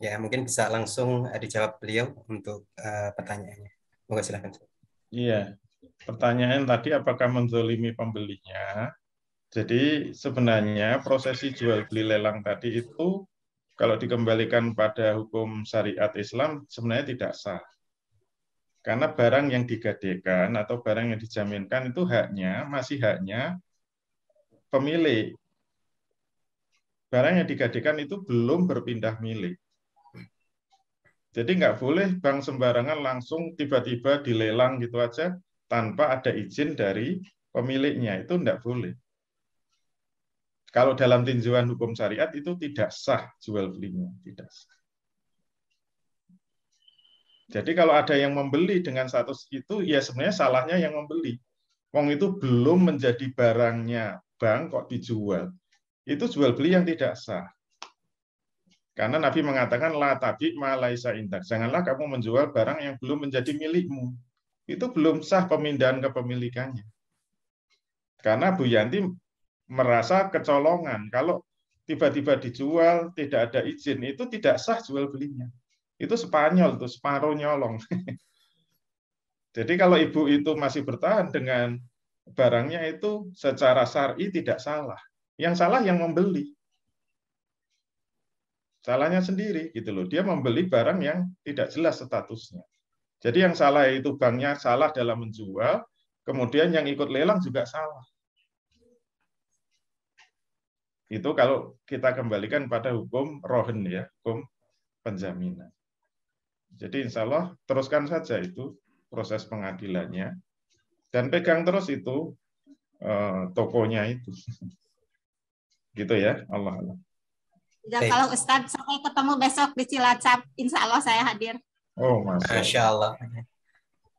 A: ya, mungkin bisa langsung uh, dijawab beliau untuk uh, pertanyaannya. Moga silakan. Iya. Pertanyaan tadi apakah menzolimi
B: pembelinya? Jadi sebenarnya prosesi jual beli lelang tadi itu kalau dikembalikan pada hukum syariat Islam sebenarnya tidak sah. Karena barang yang digadekan atau barang yang dijaminkan itu haknya, masih haknya pemilik. Barang yang digadekan itu belum berpindah milik. Jadi nggak boleh bank sembarangan langsung tiba-tiba dilelang gitu aja tanpa ada izin dari pemiliknya. Itu nggak boleh. Kalau dalam tinjauan hukum syariat itu tidak sah jual belinya, tidak sah. Jadi kalau ada yang membeli dengan status itu, ya sebenarnya salahnya yang membeli. Wong itu belum menjadi barangnya bank kok dijual. Itu jual beli yang tidak sah. Karena Nabi mengatakan la tabi malaisa indak. Janganlah kamu menjual barang yang belum menjadi milikmu. Itu belum sah pemindahan kepemilikannya. Karena Bu Yanti merasa kecolongan kalau tiba-tiba dijual tidak ada izin itu tidak sah jual belinya. Itu Spanyol tuh, separuh nyolong. Jadi kalau ibu itu masih bertahan dengan barangnya itu secara syar'i tidak salah. Yang salah yang membeli. Salahnya sendiri gitu loh. Dia membeli barang yang tidak jelas statusnya. Jadi yang salah itu banknya salah dalam menjual, kemudian yang ikut lelang juga salah. Itu kalau kita kembalikan pada hukum rohen ya, hukum penjaminan. Jadi insya Allah teruskan saja itu proses pengadilannya dan pegang terus itu eh, tokonya itu. Gitu ya, Allah Allah.
C: Ya, kalau Ustaz sampai ketemu besok di Cilacap, insya Allah saya hadir.
A: Oh, Masya, Masya Allah.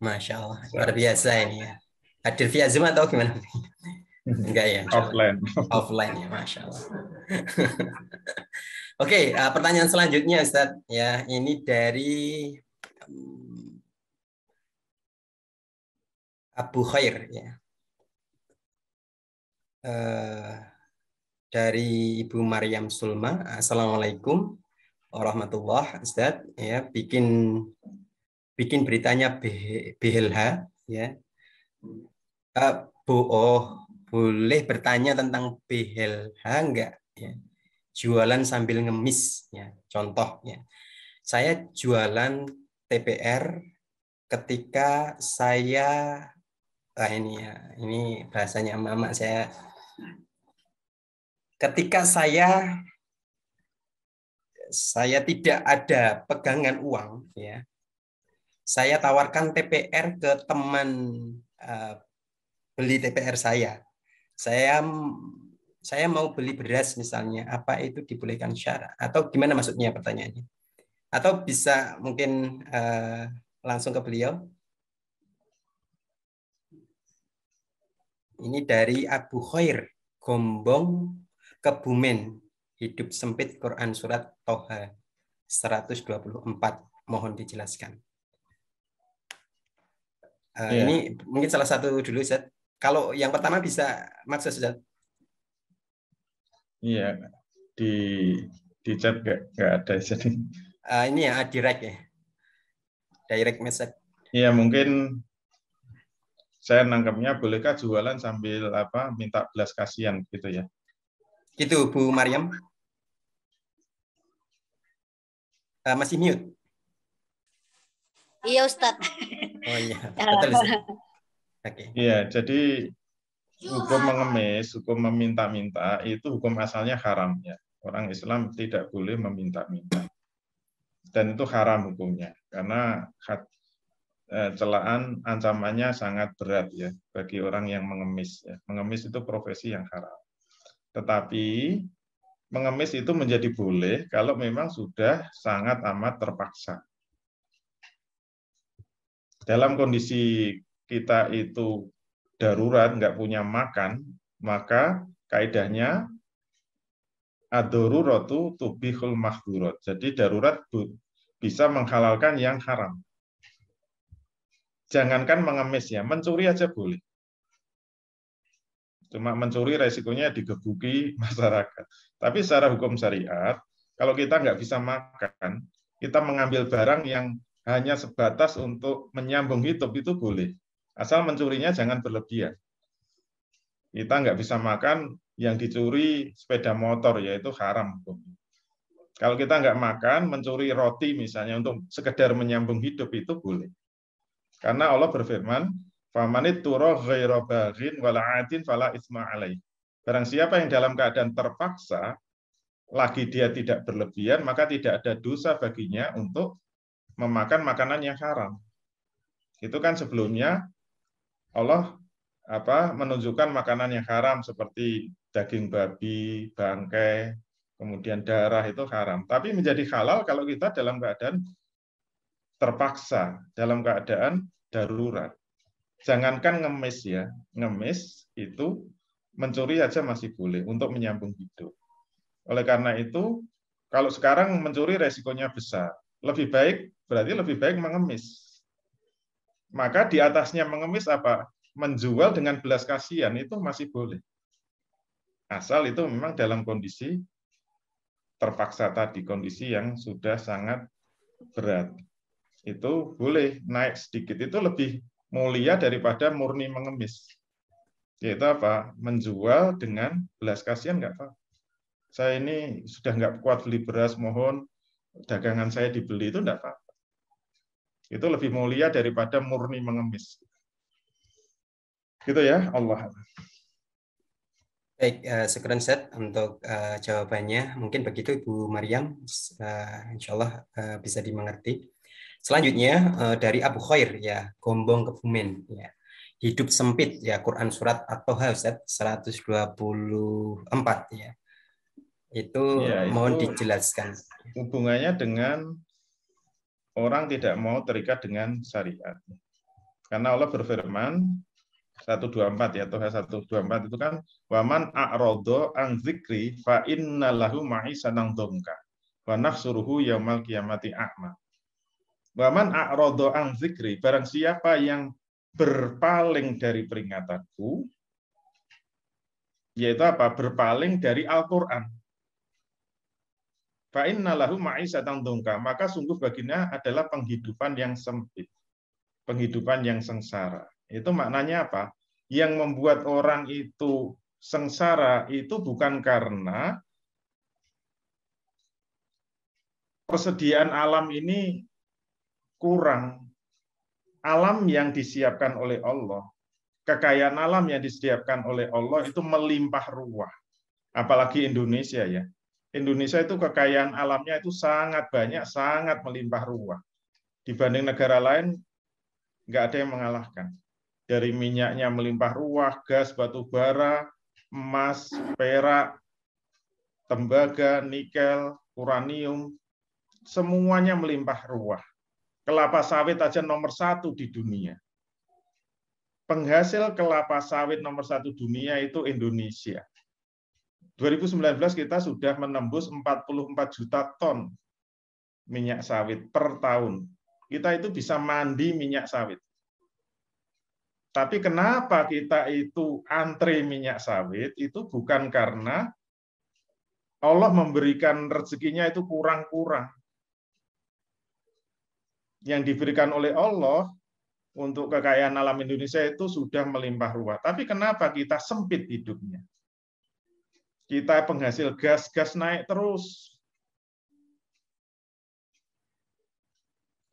A: Masya Allah, luar biasa ini ya. Hadir via Zoom atau gimana? Enggak ya. Offline. Offline ya, Masya Allah. Oke, uh, pertanyaan selanjutnya Ustaz. Ya, ini dari Abu Khair ya. Uh, dari Ibu Maryam Sulma. Assalamualaikum warahmatullah Ustaz ya bikin bikin beritanya BHLH ya. Uh, bu, oh, boleh bertanya tentang BHLH enggak ya? jualan sambil ngemis ya contohnya saya jualan TPR ketika saya ah ini ya ini bahasanya mama saya ketika saya saya tidak ada pegangan uang ya saya tawarkan TPR ke teman uh, beli TPR saya saya saya mau beli beras misalnya, apa itu dibolehkan syara? Atau gimana maksudnya pertanyaannya? Atau bisa mungkin uh, langsung ke beliau? Ini dari Abu Khair, Gombong Kebumen, Hidup Sempit Quran Surat Toha 124. Mohon dijelaskan. Uh, eh, yeah. Ini mungkin salah satu dulu, Zat. Kalau yang pertama bisa maksud Zat.
D: Iya, di di chat gak, gak ada jadi.
A: Uh, eh, ini ya direct ya, direct message.
D: Iya
B: mungkin saya nangkapnya bolehkah jualan sambil apa
A: minta belas kasihan gitu ya? Gitu Bu Mariam. Uh, masih mute.
C: Iya Ustadz. Oh iya, betul Oke.
A: Okay. Iya, jadi hukum
B: mengemis, hukum meminta-minta itu hukum asalnya haram ya. Orang Islam tidak boleh meminta-minta. Dan itu haram hukumnya karena eh, celaan ancamannya sangat berat ya bagi orang yang mengemis ya. Mengemis itu profesi yang haram. Tetapi mengemis itu menjadi boleh kalau memang sudah sangat amat terpaksa. Dalam kondisi kita itu darurat, nggak punya makan, maka kaidahnya adoruratu tubihul mahdurat. Jadi darurat bisa menghalalkan yang haram. Jangankan mengemis ya, mencuri aja boleh. Cuma mencuri resikonya digebuki masyarakat. Tapi secara hukum syariat, kalau kita nggak bisa makan, kita mengambil barang yang hanya sebatas untuk menyambung hidup itu boleh. Asal mencurinya jangan berlebihan. Kita nggak bisa makan yang dicuri sepeda motor, yaitu haram. Kalau kita nggak makan, mencuri roti misalnya untuk sekedar menyambung hidup itu boleh. Karena Allah berfirman, "Famanit turo ghaira wala atin fala isma alaih." Barang siapa yang dalam keadaan terpaksa lagi dia tidak berlebihan, maka tidak ada dosa baginya untuk memakan makanan yang haram. Itu kan sebelumnya Allah apa menunjukkan makanan yang haram seperti daging babi, bangkai, kemudian darah itu haram. Tapi menjadi halal kalau kita dalam keadaan terpaksa, dalam keadaan darurat. Jangankan ngemis ya, ngemis itu mencuri aja masih boleh untuk menyambung hidup. Oleh karena itu, kalau sekarang mencuri resikonya besar. Lebih baik, berarti lebih baik mengemis maka di atasnya mengemis apa? Menjual dengan belas kasihan itu masih boleh. Asal itu memang dalam kondisi terpaksa tadi, kondisi yang sudah sangat berat. Itu boleh naik sedikit, itu lebih mulia daripada murni mengemis. Yaitu apa? Menjual dengan belas kasihan nggak pak saya ini sudah nggak kuat beli beras, mohon dagangan saya dibeli itu enggak apa. Itu lebih mulia
A: daripada murni mengemis. Gitu ya, Allah. Baik, uh, eh, set untuk uh, jawabannya. Mungkin begitu Ibu Maryam, uh, eh, insya Allah uh, bisa dimengerti. Selanjutnya uh, dari Abu Khair ya, Gombong Kebumen ya. Hidup sempit ya, Quran surat At-Toha Ustaz 124 ya. Itu ya, itu mohon dijelaskan.
B: Hubungannya dengan orang tidak mau terikat dengan syariat. Karena Allah berfirman 124 ya Tuhan 124 itu kan waman a'rodo ang zikri fa innalahu sanang dongka wa nafsuruhu yaumal kiamati a'ma. Waman a'rodo ang zikri barang siapa yang berpaling dari peringatanku yaitu apa? Berpaling dari Al-Qur'an. Fa'inna innalahu maka sungguh baginya adalah penghidupan yang sempit, penghidupan yang sengsara. Itu maknanya apa? Yang membuat orang itu sengsara itu bukan karena persediaan alam ini kurang. Alam yang disiapkan oleh Allah, kekayaan alam yang disiapkan oleh Allah itu melimpah ruah. Apalagi Indonesia ya Indonesia itu kekayaan alamnya itu sangat banyak, sangat melimpah ruah. Dibanding negara lain, nggak ada yang mengalahkan. Dari minyaknya melimpah ruah, gas, batu bara, emas, perak, tembaga, nikel, uranium, semuanya melimpah ruah. Kelapa sawit aja nomor satu di dunia. Penghasil kelapa sawit nomor satu dunia itu Indonesia 2019 kita sudah menembus 44 juta ton minyak sawit per tahun. Kita itu bisa mandi minyak sawit. Tapi kenapa kita itu antri minyak sawit itu bukan karena Allah memberikan rezekinya itu kurang-kurang. Yang diberikan oleh Allah untuk kekayaan alam Indonesia itu sudah melimpah ruah. Tapi kenapa kita sempit hidupnya? Kita penghasil gas, gas naik terus.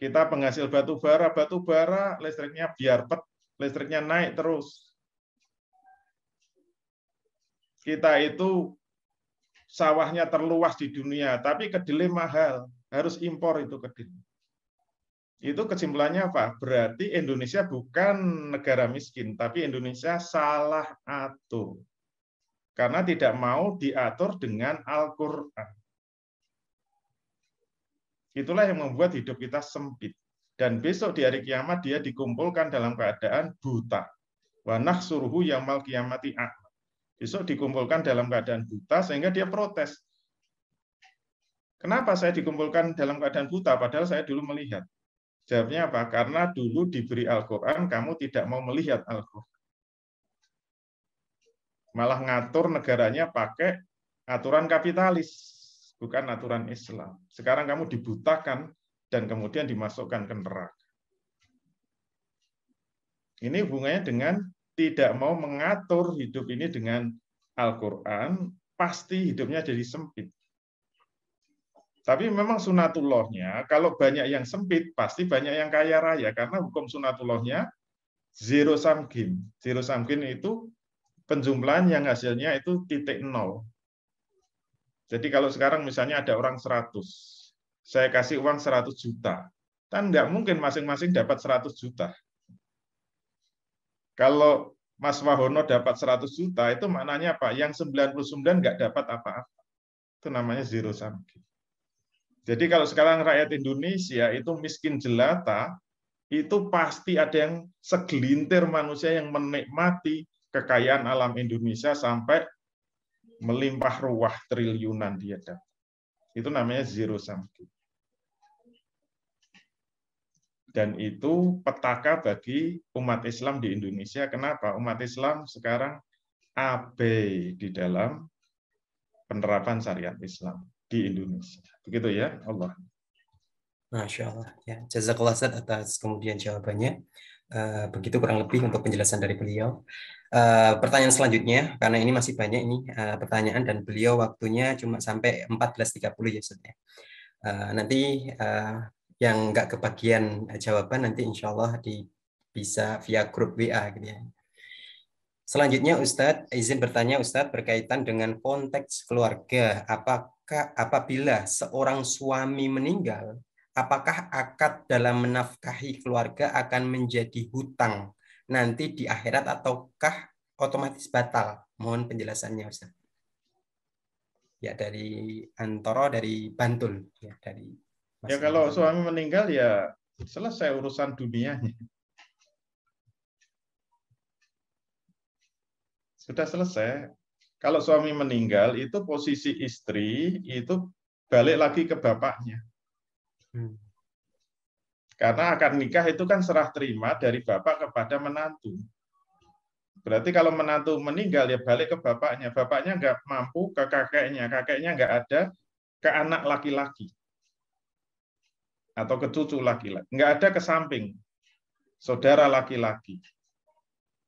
B: Kita penghasil batu bara, batu bara listriknya biar pet, listriknya naik terus. Kita itu sawahnya terluas di dunia, tapi kedelai mahal, harus impor itu kedelai. Itu kesimpulannya apa? Berarti Indonesia bukan negara miskin, tapi Indonesia salah atur karena tidak mau diatur dengan Al-Quran. Itulah yang membuat hidup kita sempit. Dan besok di hari kiamat dia dikumpulkan dalam keadaan buta. Wanah suruhu yamal kiamati a'ma. Besok dikumpulkan dalam keadaan buta sehingga dia protes. Kenapa saya dikumpulkan dalam keadaan buta padahal saya dulu melihat? Jawabnya apa? Karena dulu diberi Al-Quran, kamu tidak mau melihat Al-Quran malah ngatur negaranya pakai aturan kapitalis, bukan aturan Islam. Sekarang kamu dibutakan dan kemudian dimasukkan ke neraka. Ini hubungannya dengan tidak mau mengatur hidup ini dengan Al-Quran, pasti hidupnya jadi sempit. Tapi memang sunatullahnya, kalau banyak yang sempit, pasti banyak yang kaya raya. Karena hukum sunatullahnya zero sum game. Zero sum game itu penjumlahan yang hasilnya itu titik nol. Jadi kalau sekarang misalnya ada orang 100, saya kasih uang 100 juta, kan nggak mungkin masing-masing dapat 100 juta. Kalau Mas Wahono dapat 100 juta, itu maknanya apa? Yang 99 nggak dapat apa-apa. Itu namanya zero sum Jadi kalau sekarang rakyat Indonesia itu miskin jelata, itu pasti ada yang segelintir manusia yang menikmati kekayaan alam Indonesia sampai melimpah ruah triliunan dia dapat. Itu namanya zero sum Dan itu petaka bagi umat Islam di Indonesia. Kenapa? Umat Islam sekarang AB di dalam penerapan syariat Islam di Indonesia.
A: Begitu ya, Allah. Masya Allah. Ya, jazakallah atas kemudian jawabannya. Eh, begitu kurang lebih untuk penjelasan dari beliau. Uh, pertanyaan selanjutnya, karena ini masih banyak ini uh, pertanyaan dan beliau waktunya cuma sampai 14.30 ya sudah. Ya. Uh, nanti uh, yang nggak kebagian jawaban nanti insya Allah di, bisa via grup WA gitu ya. Selanjutnya Ustadz, izin bertanya Ustadz berkaitan dengan konteks keluarga. Apakah apabila seorang suami meninggal, apakah akad dalam menafkahi keluarga akan menjadi hutang nanti di akhirat ataukah otomatis batal? Mohon penjelasannya Ustaz. Ya dari Antoro dari Bantul ya dari Mas Ya kalau Antoro. suami meninggal ya selesai urusan dunianya.
B: Sudah selesai. Kalau suami meninggal itu posisi istri itu balik lagi ke bapaknya. Hmm. Karena akad nikah itu kan serah terima dari bapak kepada menantu. Berarti kalau menantu meninggal ya balik ke bapaknya. Bapaknya nggak mampu ke kakeknya, kakeknya nggak ada ke anak laki-laki atau ke cucu laki-laki. Nggak ada ke samping saudara laki-laki.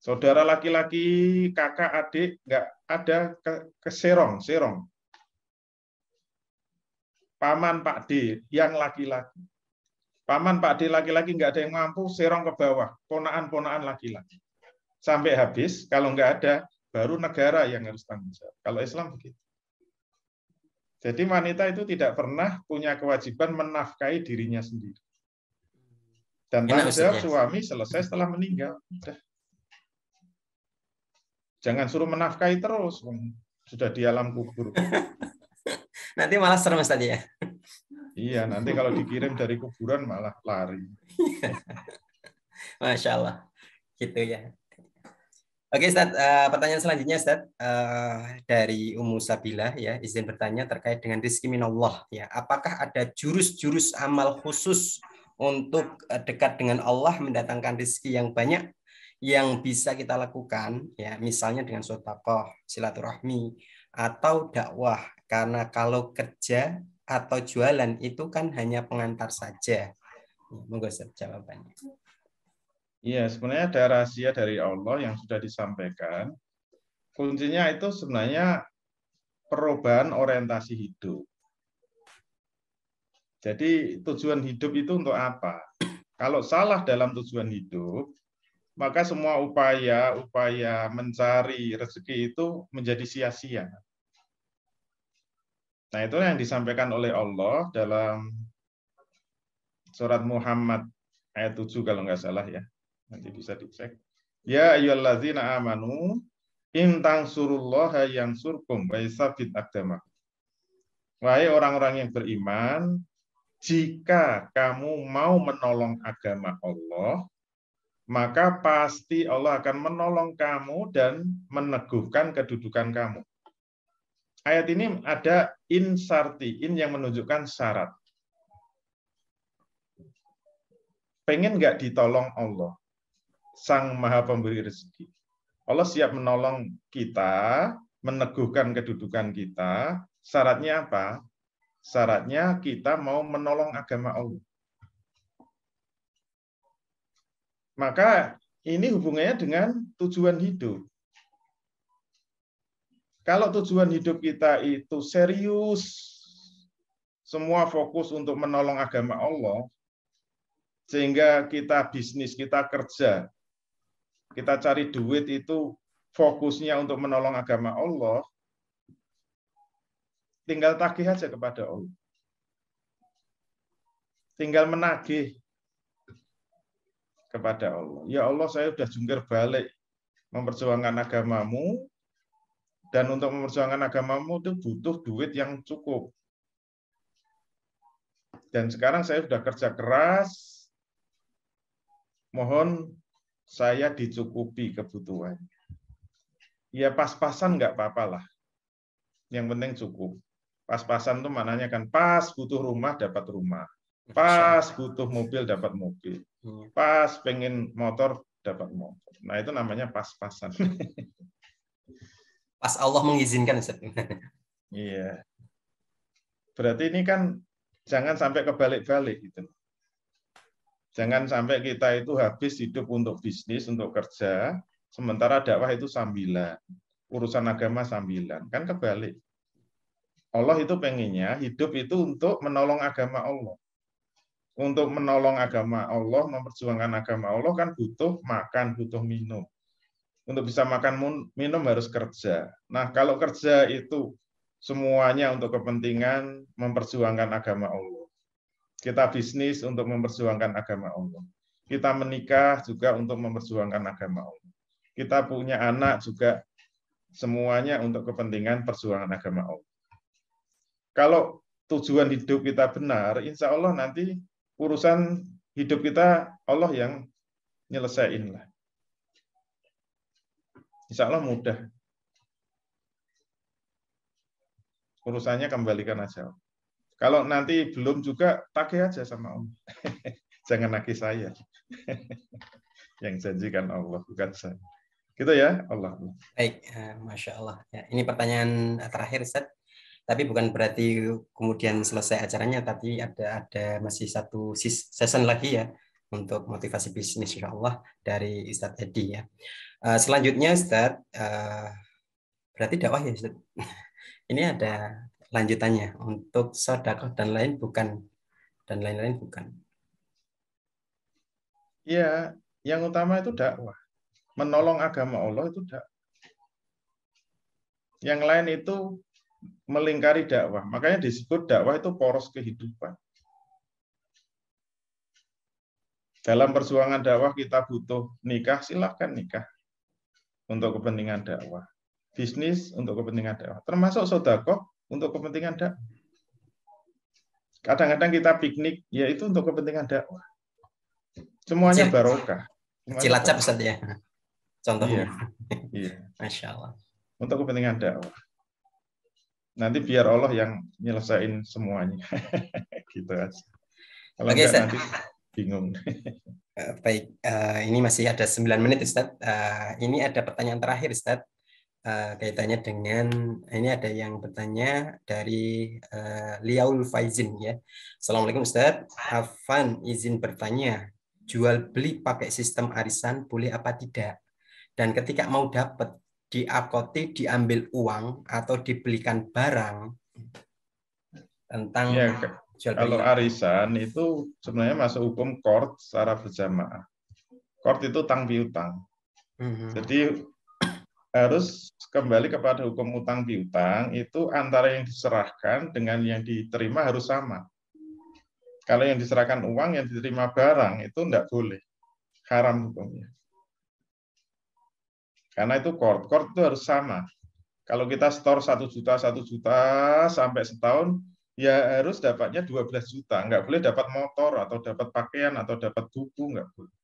B: Saudara laki-laki, kakak, adik nggak ada ke, ke serong, serong paman Pak D yang laki-laki. Paman Pak D laki-laki nggak ada yang mampu, serong ke bawah, ponaan-ponaan laki-laki. Sampai habis, kalau nggak ada, baru negara yang harus tanggung jawab. Kalau Islam begitu. Jadi wanita itu tidak pernah punya kewajiban menafkahi dirinya sendiri. Dan tanggung jawab suami selesai setelah meninggal. Udah. Jangan suruh menafkahi terus, sudah di alam kubur. Nanti malah serem tadi ya.
A: Iya, nanti kalau dikirim dari kuburan malah lari. Masya Allah. Gitu ya. Oke, Ustaz. Eh, pertanyaan selanjutnya, Ustaz. Eh, dari Ummu Sabila, ya, izin bertanya terkait dengan rizki minallah. Ya. Apakah ada jurus-jurus amal khusus untuk eh, dekat dengan Allah mendatangkan rizki yang banyak yang bisa kita lakukan ya misalnya dengan sotakoh silaturahmi atau dakwah karena kalau kerja atau jualan itu kan hanya pengantar saja. Monggo jawabannya.
B: Iya, sebenarnya ada rahasia dari Allah yang sudah disampaikan. Kuncinya itu sebenarnya perubahan orientasi hidup. Jadi tujuan hidup itu untuk apa? Kalau salah dalam tujuan hidup, maka semua upaya-upaya mencari rezeki itu menjadi sia-sia. Nah, itu yang disampaikan oleh Allah dalam surat Muhammad ayat 7 kalau nggak salah ya. Nanti bisa dicek. Ya ayyuhallazina amanu in tansurullaha yansurkum wa yatsabbit aqdamakum. Wahai orang-orang yang beriman, jika kamu mau menolong agama Allah, maka pasti Allah akan menolong kamu dan meneguhkan kedudukan kamu ayat ini ada in sarti, in yang menunjukkan syarat. Pengen nggak ditolong Allah, Sang Maha Pemberi Rezeki. Allah siap menolong kita, meneguhkan kedudukan kita. Syaratnya apa? Syaratnya kita mau menolong agama Allah. Maka ini hubungannya dengan tujuan hidup. Kalau tujuan hidup kita itu serius, semua fokus untuk menolong agama Allah, sehingga kita bisnis, kita kerja, kita cari duit itu fokusnya untuk menolong agama Allah, tinggal tagih aja kepada Allah. Tinggal menagih kepada Allah. Ya Allah, saya sudah jungkir balik memperjuangkan agamamu, dan untuk memperjuangkan agamamu itu butuh duit yang cukup. Dan sekarang saya sudah kerja keras, mohon saya dicukupi kebutuhan. Ya pas-pasan nggak apa apa lah. Yang penting cukup. Pas-pasan itu mananya kan pas butuh rumah dapat rumah. Pas butuh mobil dapat mobil. Hmm. Pas pengen motor dapat motor. Nah itu namanya pas-pasan. Pas Allah mengizinkan Ustaz. Iya. Berarti ini kan jangan sampai kebalik-balik gitu. Jangan sampai kita itu habis hidup untuk bisnis, untuk kerja, sementara dakwah itu sambilan. Urusan agama sambilan. Kan kebalik. Allah itu pengennya hidup itu untuk menolong agama Allah. Untuk menolong agama Allah, memperjuangkan agama Allah kan butuh makan, butuh minum untuk bisa makan minum harus kerja. Nah, kalau kerja itu semuanya untuk kepentingan memperjuangkan agama Allah. Kita bisnis untuk memperjuangkan agama Allah. Kita menikah juga untuk memperjuangkan agama Allah. Kita punya anak juga semuanya untuk kepentingan perjuangan agama Allah. Kalau tujuan hidup kita benar, insya Allah nanti urusan hidup kita Allah yang nyelesain lah. Insya Allah mudah. Urusannya kembalikan aja. Kalau nanti belum juga, tagih aja sama Om. Jangan nagih saya. yang janjikan Allah, bukan saya. Gitu ya, Allah. Baik, eh, Masya Allah.
A: Ya, ini pertanyaan terakhir, Ustaz. Tapi bukan berarti kemudian selesai acaranya, tapi ada ada masih satu season lagi ya untuk motivasi bisnis insya Allah dari Ustadz Edi ya. Eh, selanjutnya Ustadz, eh, berarti dakwah ya Ustadz. Ini ada lanjutannya untuk sodakoh dan lain bukan dan lain-lain bukan.
B: Iya, yang utama itu dakwah. Menolong agama Allah itu dakwah. Yang lain itu melingkari dakwah. Makanya disebut dakwah itu poros kehidupan. Dalam perjuangan dakwah kita butuh nikah, silahkan nikah untuk kepentingan dakwah. Bisnis untuk kepentingan dakwah. Termasuk sodako untuk kepentingan dakwah. Kadang-kadang kita piknik, yaitu untuk kepentingan dakwah. Semuanya barokah. Cilacap Ustaz ya. Contohnya.
D: Iya. iya. Masya
B: Allah. Untuk kepentingan dakwah. Nanti biar Allah yang nyelesain semuanya.
A: gitu aja. Kalau Oke, enggak, nanti bingung. Eh, baik, uh, ini masih ada 9 menit Ustaz. Uh, eh, ini ada pertanyaan terakhir Ustaz. Uh, kaitannya dengan ini ada yang bertanya dari uh, Liaul Faizin ya. Assalamualaikum Ustaz. hafan izin bertanya, jual beli pakai sistem arisan boleh apa tidak? Dan ketika mau dapat diakoti diambil uang atau dibelikan barang tentang ya, kalau
B: arisan itu sebenarnya masuk hukum court secara berjamaah. Court itu tang piutang. Uh-huh. Jadi harus kembali kepada hukum utang piutang itu antara yang diserahkan dengan yang diterima harus sama. Kalau yang diserahkan uang, yang diterima barang itu tidak boleh. Haram hukumnya. Karena itu court. Court itu harus sama. Kalau kita store satu juta, satu juta sampai setahun, ya harus dapatnya 12 juta. Nggak boleh dapat motor atau dapat pakaian atau dapat buku, nggak boleh.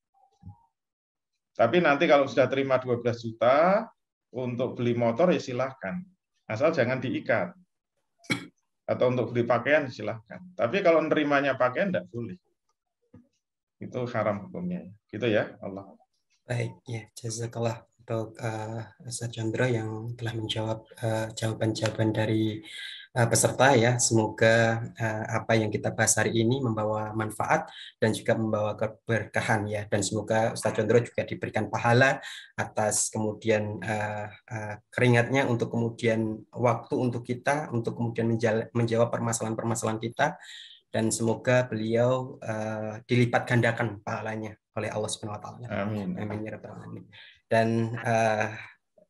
B: Tapi nanti kalau sudah terima 12 juta untuk beli motor ya silahkan. Asal jangan diikat. Atau untuk beli pakaian silahkan. Tapi kalau nerimanya pakaian nggak boleh. Itu haram hukumnya. Gitu ya Allah.
A: Baik, ya jazakallah untuk uh, Ustaz Chandra yang telah menjawab eh, jawaban-jawaban uh, jawaban -jawaban dari Eh, peserta ya. Semoga eh, apa yang kita bahas hari ini membawa manfaat dan juga membawa keberkahan ya. Dan semoga Ustadz Chandra juga diberikan pahala atas kemudian eh, keringatnya untuk kemudian waktu untuk kita untuk kemudian menjawab permasalahan-permasalahan kita dan semoga beliau uh, dilipat gandakan pahalanya oleh Allah Subhanahu wa taala. Amin. Amin ya rabbal alamin. Dan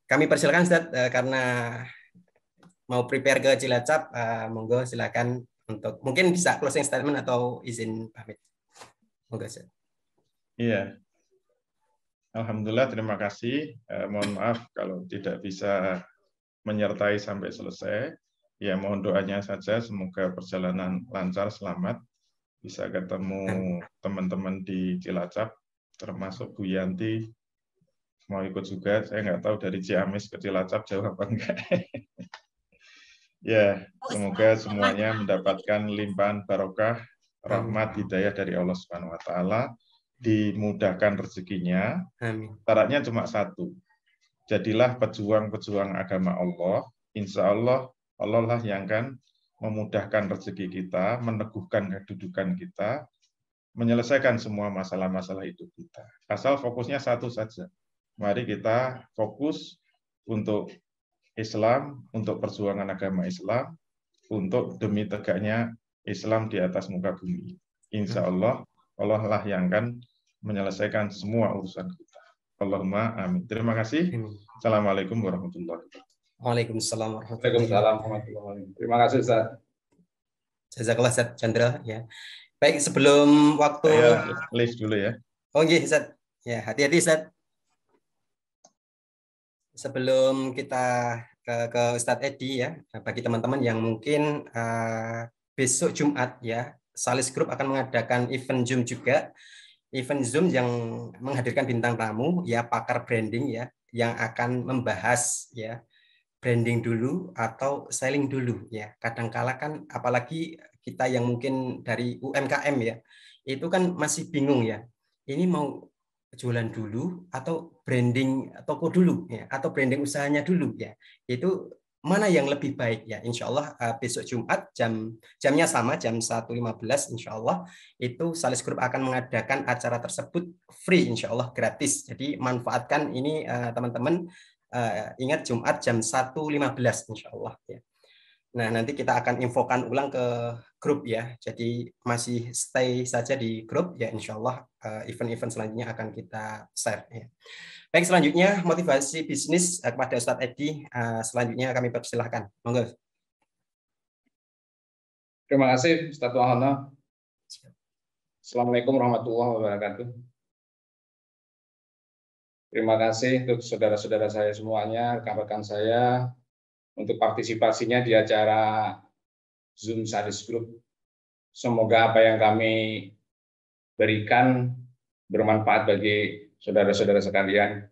A: kami persilakan Ustaz karena mau prepare ke Cilacap, uh, monggo silakan untuk mungkin bisa closing statement atau izin pamit. Monggo.
D: Iya.
B: Alhamdulillah, terima kasih. Uh, mohon maaf kalau tidak bisa menyertai sampai selesai. Ya, mohon doanya saja. Semoga perjalanan lancar, selamat. Bisa ketemu teman-teman di Cilacap, termasuk Bu Yanti. Mau ikut juga, saya nggak tahu dari Ciamis ke Cilacap jauh apa enggak. Ya, iya. semoga semuanya mendapatkan limpahan barokah, rahmat, hidayah dari Allah Subhanahu wa taala, dimudahkan rezekinya. Amin. cuma satu. Jadilah pejuang-pejuang agama Allah. Insya Allah, Allah lah yang akan memudahkan rezeki kita, meneguhkan kedudukan kita, menyelesaikan semua masalah-masalah hidup kita. Asal fokusnya satu saja. Mari kita fokus untuk Islam, untuk perjuangan agama Islam, untuk demi tegaknya Islam di atas muka bumi. Insya hmm. Allah, Allah lah yang akan menyelesaikan semua urusan
A: kita. Allahumma amin. Terima kasih. Assalamualaikum warahmatullahi wabarakatuh. Waalaikumsalam warahmatullahi wabarakatuh. Terima kasih Ustaz. Jazakallah Ustaz Chandra ya. Baik, sebelum waktu Ayo, list dulu ya. Oh, iya, Ustaz. Ya, hati-hati Ustaz sebelum kita ke, ke Ustadz Edi ya, bagi teman-teman yang mungkin uh, besok Jumat ya, Salis Group akan mengadakan event Zoom juga, event Zoom yang menghadirkan bintang tamu ya pakar branding ya, yang akan membahas ya branding dulu atau selling dulu ya. Kadangkala kan apalagi kita yang mungkin dari UMKM ya, itu kan masih bingung ya. Ini mau jualan dulu atau branding toko dulu ya atau branding usahanya dulu ya itu mana yang lebih baik ya Insya Allah eh, besok Jumat jam jamnya sama jam 1.15 Insya Allah itu sales Group akan mengadakan acara tersebut free Insya Allah gratis jadi manfaatkan ini eh, teman-teman eh, ingat Jumat jam 1.15 Insya Allah ya nah nanti kita akan infokan ulang ke grup ya. Jadi masih stay saja di grup ya insya Allah eh, event-event selanjutnya akan kita share. Ya. Baik selanjutnya motivasi bisnis eh, kepada Ustadz Edi eh, selanjutnya kami persilahkan. Monggo. Terima kasih Ustadz Wahana.
D: Assalamualaikum warahmatullahi wabarakatuh.
E: Terima kasih untuk saudara-saudara saya semuanya, rekan-rekan saya, untuk partisipasinya di acara Zoom Sadis Group. Semoga apa yang kami berikan bermanfaat bagi saudara-saudara sekalian.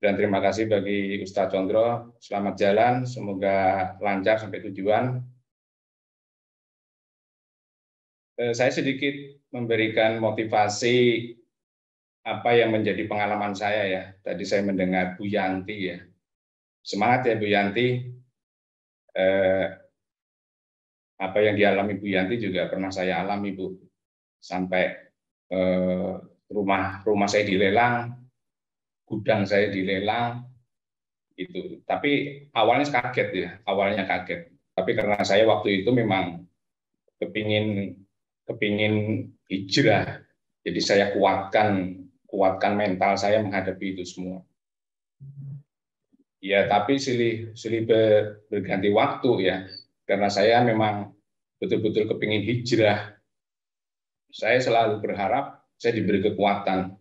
E: Dan terima kasih bagi Ustaz Condro. Selamat jalan,
D: semoga lancar sampai tujuan.
E: Eh, saya sedikit memberikan motivasi apa yang menjadi pengalaman saya ya. Tadi saya mendengar Bu Yanti ya. Semangat ya Bu Yanti. Eh, apa yang dialami Bu Yanti juga pernah saya alami Bu. Sampai eh, rumah rumah saya dilelang, gudang saya dilelang, itu. Tapi awalnya kaget ya, awalnya kaget. Tapi karena saya waktu itu memang kepingin kepingin hijrah, jadi saya kuatkan kuatkan mental saya menghadapi itu semua. Ya, tapi silih silih berganti waktu ya karena saya memang betul-betul kepingin hijrah. Saya selalu berharap saya diberi kekuatan.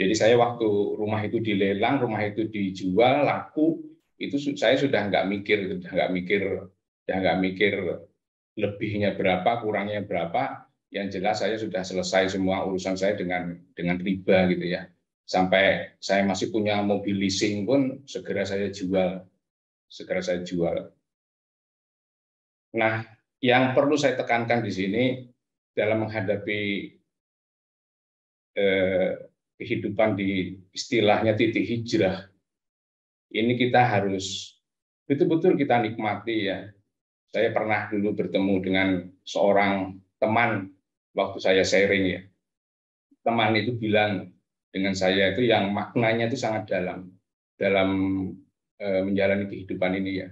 E: Jadi saya waktu rumah itu dilelang, rumah itu dijual, laku, itu saya sudah nggak mikir, sudah nggak mikir, sudah nggak mikir lebihnya berapa, kurangnya berapa. Yang jelas saya sudah selesai semua urusan saya dengan dengan riba gitu ya. Sampai saya masih punya mobil leasing pun segera saya jual, segera saya jual. Nah, yang perlu saya tekankan di sini
D: dalam menghadapi eh, kehidupan
E: di istilahnya titik hijrah, ini kita harus betul-betul kita nikmati ya. Saya pernah dulu bertemu dengan seorang teman waktu saya sharing ya. Teman itu bilang dengan saya itu yang maknanya itu sangat dalam dalam eh, menjalani kehidupan
D: ini ya.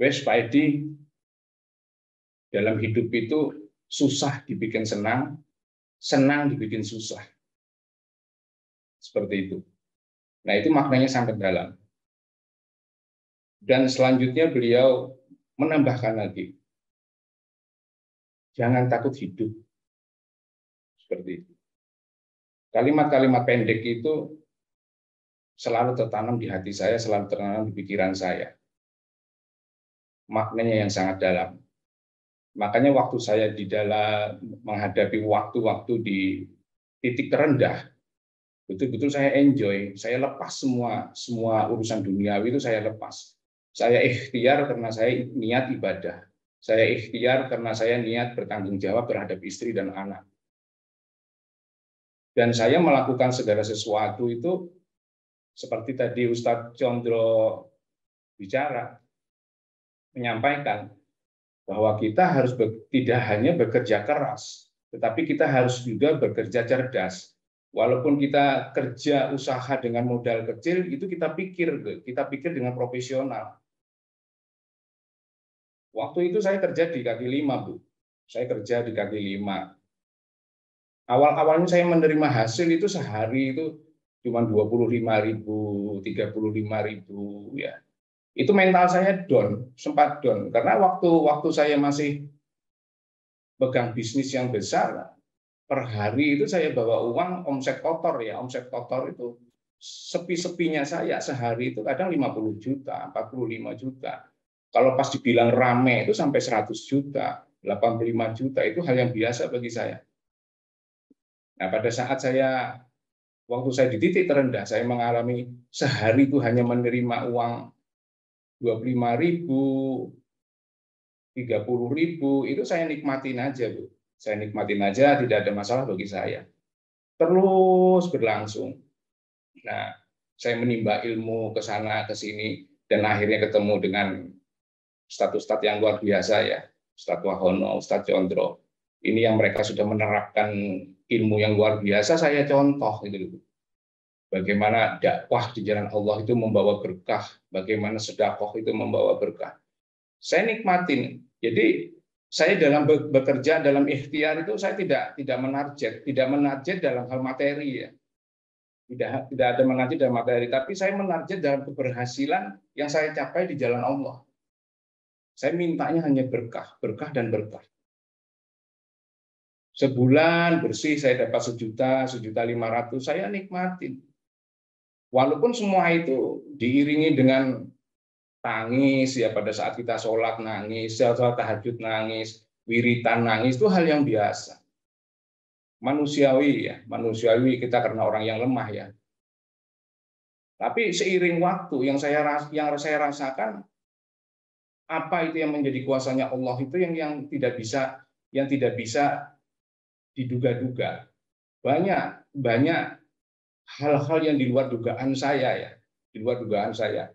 D: Wes Pak Edi, dalam hidup itu susah dibikin senang, senang dibikin susah. Seperti itu. Nah itu maknanya sangat dalam. Dan selanjutnya beliau menambahkan lagi, jangan takut hidup. Seperti itu. Kalimat-kalimat pendek itu selalu tertanam di hati saya, selalu
E: tertanam di pikiran saya maknanya yang sangat dalam. Makanya waktu saya di dalam menghadapi waktu-waktu di titik terendah, betul-betul saya enjoy, saya lepas semua semua urusan duniawi itu saya lepas. Saya ikhtiar karena saya niat ibadah. Saya ikhtiar karena saya niat bertanggung jawab terhadap istri dan anak. Dan saya melakukan segala sesuatu itu seperti tadi Ustadz Condro bicara, menyampaikan bahwa kita harus tidak hanya bekerja keras, tetapi kita harus juga bekerja cerdas. Walaupun kita kerja usaha dengan modal kecil, itu kita pikir, kita pikir dengan profesional. Waktu itu saya kerja di kaki lima, Bu. Saya kerja di kaki lima. Awal-awalnya saya menerima hasil itu sehari itu cuma 25 ribu, 35 ribu, ya itu mental saya down, sempat down. Karena waktu waktu saya masih pegang bisnis yang besar, per hari itu saya bawa uang omset kotor ya, omset kotor itu sepi-sepinya saya sehari itu kadang 50 juta, 45 juta. Kalau pas dibilang rame itu sampai 100 juta, 85 juta itu hal yang biasa bagi saya. Nah, pada saat saya waktu saya di titik terendah, saya mengalami sehari itu hanya menerima uang lima ribu, puluh ribu, itu saya nikmatin aja, Bu. Saya nikmatin aja, tidak ada masalah bagi saya. Terus berlangsung. Nah, saya menimba ilmu ke sana, ke sini, dan akhirnya ketemu dengan status stat yang luar biasa ya. Ustadz Wahono, status Condro. Ini yang mereka sudah menerapkan ilmu yang luar biasa, saya contoh. Gitu bagaimana dakwah di jalan Allah itu membawa berkah, bagaimana sedakwah itu membawa berkah. Saya nikmatin. Jadi saya dalam bekerja dalam ikhtiar itu saya tidak tidak menarget, tidak menarget dalam hal materi ya. Tidak tidak ada menarget dalam materi, tapi saya menarget dalam keberhasilan yang saya capai di jalan Allah. Saya mintanya hanya berkah, berkah dan berkah. Sebulan bersih saya dapat sejuta, sejuta lima ratus, saya nikmatin. Walaupun semua itu diiringi dengan tangis ya pada saat kita sholat nangis, sholat tahajud nangis, wiritan nangis itu hal yang biasa. Manusiawi ya, manusiawi kita karena orang yang lemah ya. Tapi seiring waktu yang saya yang saya rasakan apa itu yang menjadi kuasanya Allah itu yang yang tidak bisa yang tidak bisa diduga-duga. Banyak banyak hal-hal yang di luar dugaan saya ya, di luar dugaan saya.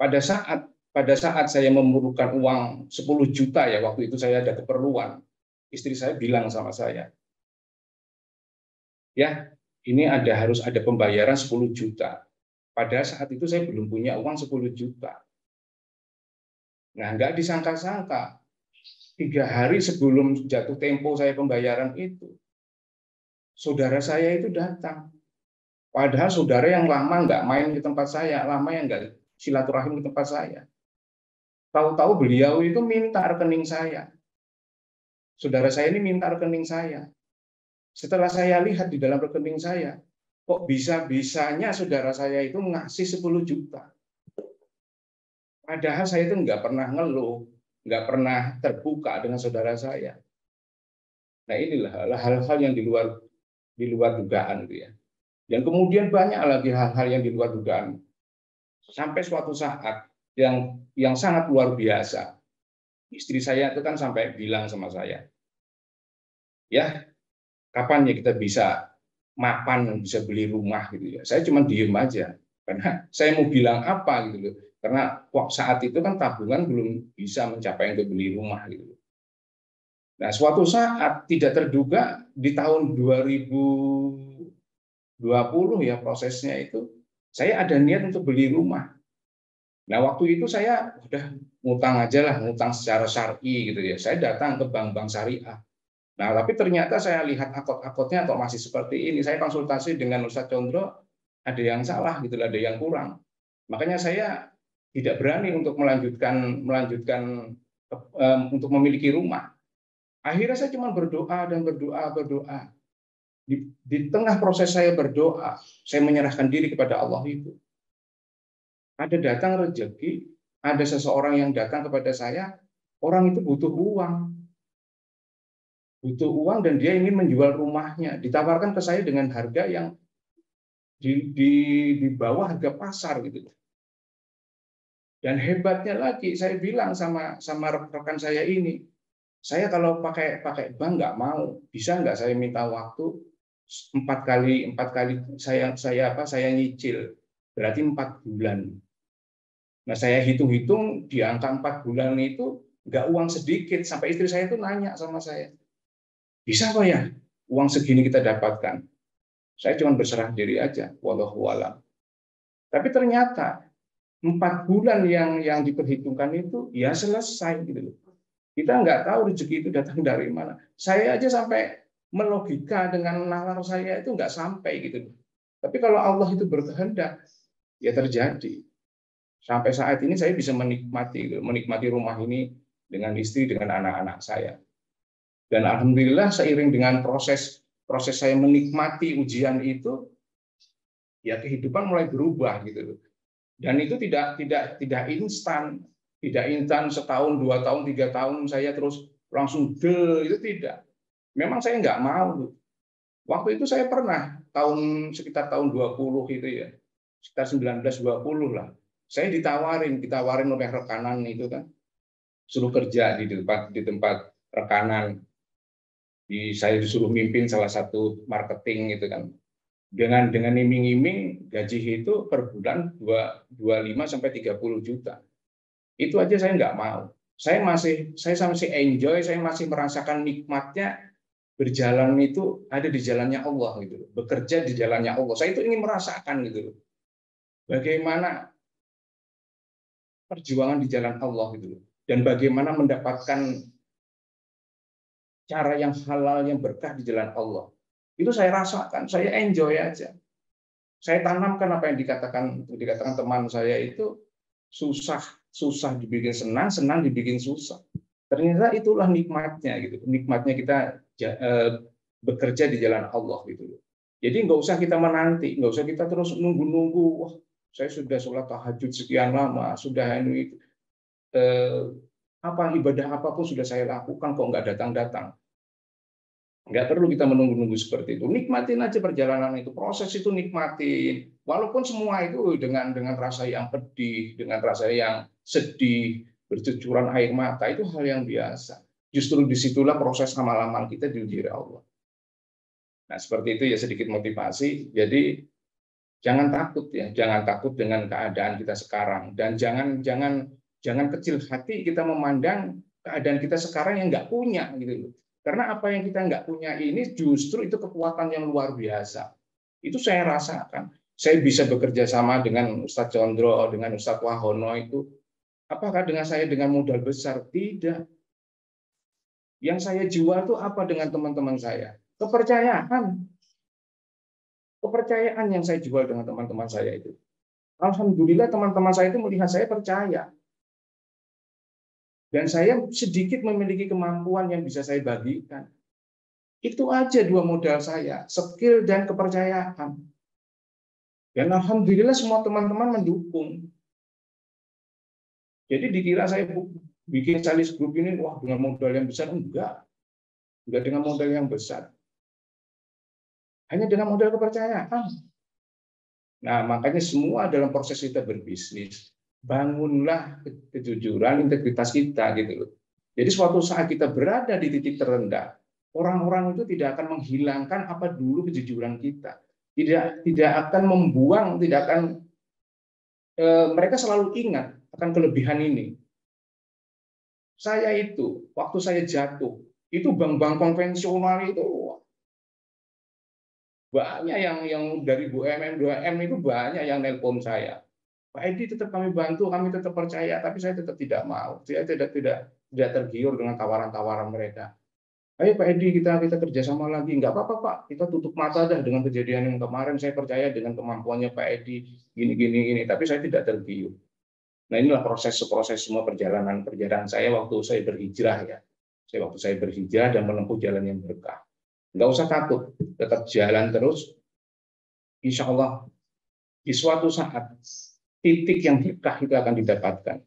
E: Pada saat pada saat saya memerlukan uang 10 juta ya waktu itu saya ada keperluan. Istri saya bilang sama saya, ya ini ada harus ada pembayaran 10 juta. Pada saat itu saya belum punya uang 10 juta. Nah, nggak disangka-sangka, tiga hari sebelum jatuh tempo saya pembayaran itu, saudara saya itu datang Padahal saudara yang lama nggak main di tempat saya, lama yang nggak silaturahim di tempat saya. Tahu-tahu beliau itu minta rekening saya. Saudara saya ini minta rekening saya. Setelah saya lihat di dalam rekening saya, kok bisa-bisanya saudara saya itu ngasih 10 juta. Padahal saya itu nggak pernah ngeluh, nggak pernah terbuka dengan saudara saya. Nah inilah hal-hal yang di luar di luar dugaan gitu ya. Dan kemudian banyak lagi hal-hal yang di luar dugaan. Sampai suatu saat yang yang sangat luar biasa. Istri saya itu kan sampai bilang sama saya, ya kapan ya kita bisa mapan bisa beli rumah gitu ya. Saya cuma diem aja karena saya mau bilang apa gitu loh. Karena saat itu kan tabungan belum bisa mencapai untuk beli rumah gitu Nah, suatu saat tidak terduga di tahun 2000 20 ya prosesnya itu, saya ada niat untuk beli rumah. Nah waktu itu saya udah ngutang aja lah, ngutang secara syari gitu ya. Saya datang ke bank-bank syariah. Nah tapi ternyata saya lihat akot-akotnya atau masih seperti ini. Saya konsultasi dengan Ustadz Condro, ada yang salah gitu, ada yang kurang. Makanya saya tidak berani untuk melanjutkan melanjutkan eh, untuk memiliki rumah. Akhirnya saya cuma berdoa dan berdoa berdoa di, di tengah proses saya berdoa, saya menyerahkan diri kepada Allah itu. Ada datang rezeki, ada seseorang yang datang kepada saya, orang itu butuh uang. Butuh uang dan dia ingin menjual rumahnya. Ditawarkan ke saya dengan harga yang di, di, di bawah harga pasar gitu. Dan hebatnya lagi, saya bilang sama sama rekan saya ini, saya kalau pakai pakai bank nggak mau, bisa nggak saya minta waktu empat kali empat kali saya saya apa saya nyicil berarti empat bulan. Nah saya hitung-hitung di angka empat bulan itu nggak uang sedikit sampai istri saya itu nanya sama saya bisa apa ya uang segini kita dapatkan. Saya cuma berserah diri aja, walau alam. Tapi ternyata empat bulan yang yang diperhitungkan itu ya selesai gitu loh. Kita nggak tahu rezeki itu datang dari mana. Saya aja sampai melogika dengan nalar saya itu nggak sampai gitu. Tapi kalau Allah itu berkehendak, ya terjadi. Sampai saat ini saya bisa menikmati gitu, menikmati rumah ini dengan istri, dengan anak-anak saya. Dan alhamdulillah seiring dengan proses proses saya menikmati ujian itu, ya kehidupan mulai berubah gitu. Dan itu tidak tidak tidak instan, tidak instan setahun, dua tahun, tiga tahun saya terus langsung del itu tidak Memang saya nggak mau. Waktu itu saya pernah tahun sekitar tahun 20 itu ya, sekitar 1920 lah. Saya ditawarin, ditawarin oleh rekanan itu kan, suruh kerja di tempat di tempat rekanan. Di, saya disuruh mimpin salah satu marketing itu kan. Dengan dengan iming-iming gaji itu per bulan 2, 25 sampai 30 juta. Itu aja saya nggak mau. Saya masih saya masih enjoy, saya masih merasakan nikmatnya berjalan itu ada di jalannya Allah gitu bekerja di jalannya Allah saya itu ingin merasakan gitu bagaimana perjuangan di jalan Allah gitu dan bagaimana mendapatkan cara yang halal yang berkah di jalan Allah itu saya rasakan saya enjoy aja saya tanamkan apa yang dikatakan dikatakan teman saya itu susah susah dibikin senang senang dibikin susah ternyata itulah nikmatnya gitu nikmatnya kita Eh, bekerja di jalan Allah gitu loh. Jadi nggak usah kita menanti, nggak usah kita terus nunggu-nunggu. Wah, saya sudah sholat tahajud sekian lama, sudah ini itu. Eh, apa ibadah apapun sudah saya lakukan kok nggak datang-datang. Nggak perlu kita menunggu-nunggu seperti itu. Nikmatin aja perjalanan itu, proses itu nikmatin. Walaupun semua itu dengan dengan rasa yang pedih, dengan rasa yang sedih, bercucuran air mata itu hal yang biasa justru disitulah proses amal-amal kita diuji Allah. Nah, seperti itu ya sedikit motivasi. Jadi jangan takut ya, jangan takut dengan keadaan kita sekarang dan jangan jangan jangan kecil hati kita memandang keadaan kita sekarang yang nggak punya gitu Karena apa yang kita nggak punya ini justru itu kekuatan yang luar biasa. Itu saya rasakan. Saya bisa bekerja sama dengan Ustadz Condro, dengan Ustadz Wahono itu. Apakah dengan saya dengan modal besar? Tidak yang saya jual itu apa dengan teman-teman saya? Kepercayaan. Kepercayaan yang saya jual dengan teman-teman saya itu. Alhamdulillah teman-teman saya itu melihat saya percaya. Dan saya sedikit memiliki kemampuan yang bisa saya bagikan. Itu aja dua modal saya, skill dan
C: kepercayaan.
E: Dan alhamdulillah semua teman-teman mendukung.
D: Jadi dikira saya bikin sales group ini wah dengan modal yang besar enggak enggak dengan modal yang besar hanya dengan modal
E: kepercayaan nah makanya semua dalam proses kita berbisnis bangunlah kejujuran integritas kita gitu loh jadi suatu saat kita berada di titik terendah orang-orang itu tidak akan menghilangkan apa dulu kejujuran kita tidak tidak akan membuang tidak akan e, mereka selalu ingat akan kelebihan ini saya itu, waktu saya jatuh, itu bank-bank konvensional itu banyak yang yang dari BUMN, M itu banyak yang nelpon saya. Pak Edi tetap kami bantu, kami tetap percaya, tapi saya tetap tidak mau. Saya tidak tidak tidak tergiur dengan tawaran-tawaran mereka. Ayo Pak Edi kita kita kerjasama lagi, nggak apa-apa Pak. Kita tutup mata dah dengan kejadian yang kemarin. Saya percaya dengan kemampuannya Pak Edi gini gini gini, tapi saya tidak tergiur. Nah inilah proses-proses semua perjalanan perjalanan saya waktu saya berhijrah ya. Saya waktu saya berhijrah dan menempuh jalan yang berkah. Nggak usah takut, tetap jalan terus. Insya Allah di suatu saat titik yang berkah itu akan didapatkan.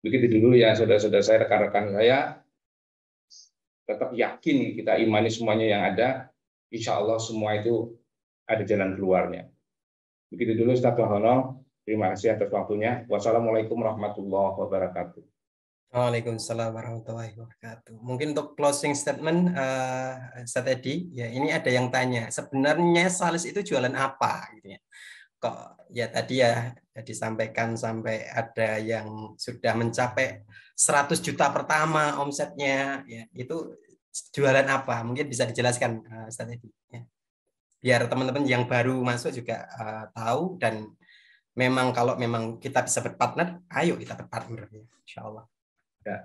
E: Begitu dulu ya saudara-saudara saya, rekan-rekan saya, tetap yakin kita imani semuanya yang ada, insya Allah semua itu ada jalan keluarnya. Begitu dulu Ustaz Bahono, Terima kasih atas waktunya. Wassalamualaikum warahmatullahi wabarakatuh.
A: Waalaikumsalam warahmatullahi wabarakatuh. Mungkin untuk closing statement, uh, eh, saya tadi ya ini ada yang tanya, sebenarnya sales itu jualan apa? Gitu ya. Kok ya tadi ya, ya disampaikan sampai ada yang sudah mencapai 100 juta pertama omsetnya, ya itu jualan apa? Mungkin bisa dijelaskan uh, eh, saya tadi Ya. Biar teman-teman yang baru masuk juga uh, tahu dan memang kalau memang kita bisa berpartner, ayo kita berpartner, ya, insya Allah.
E: Ya,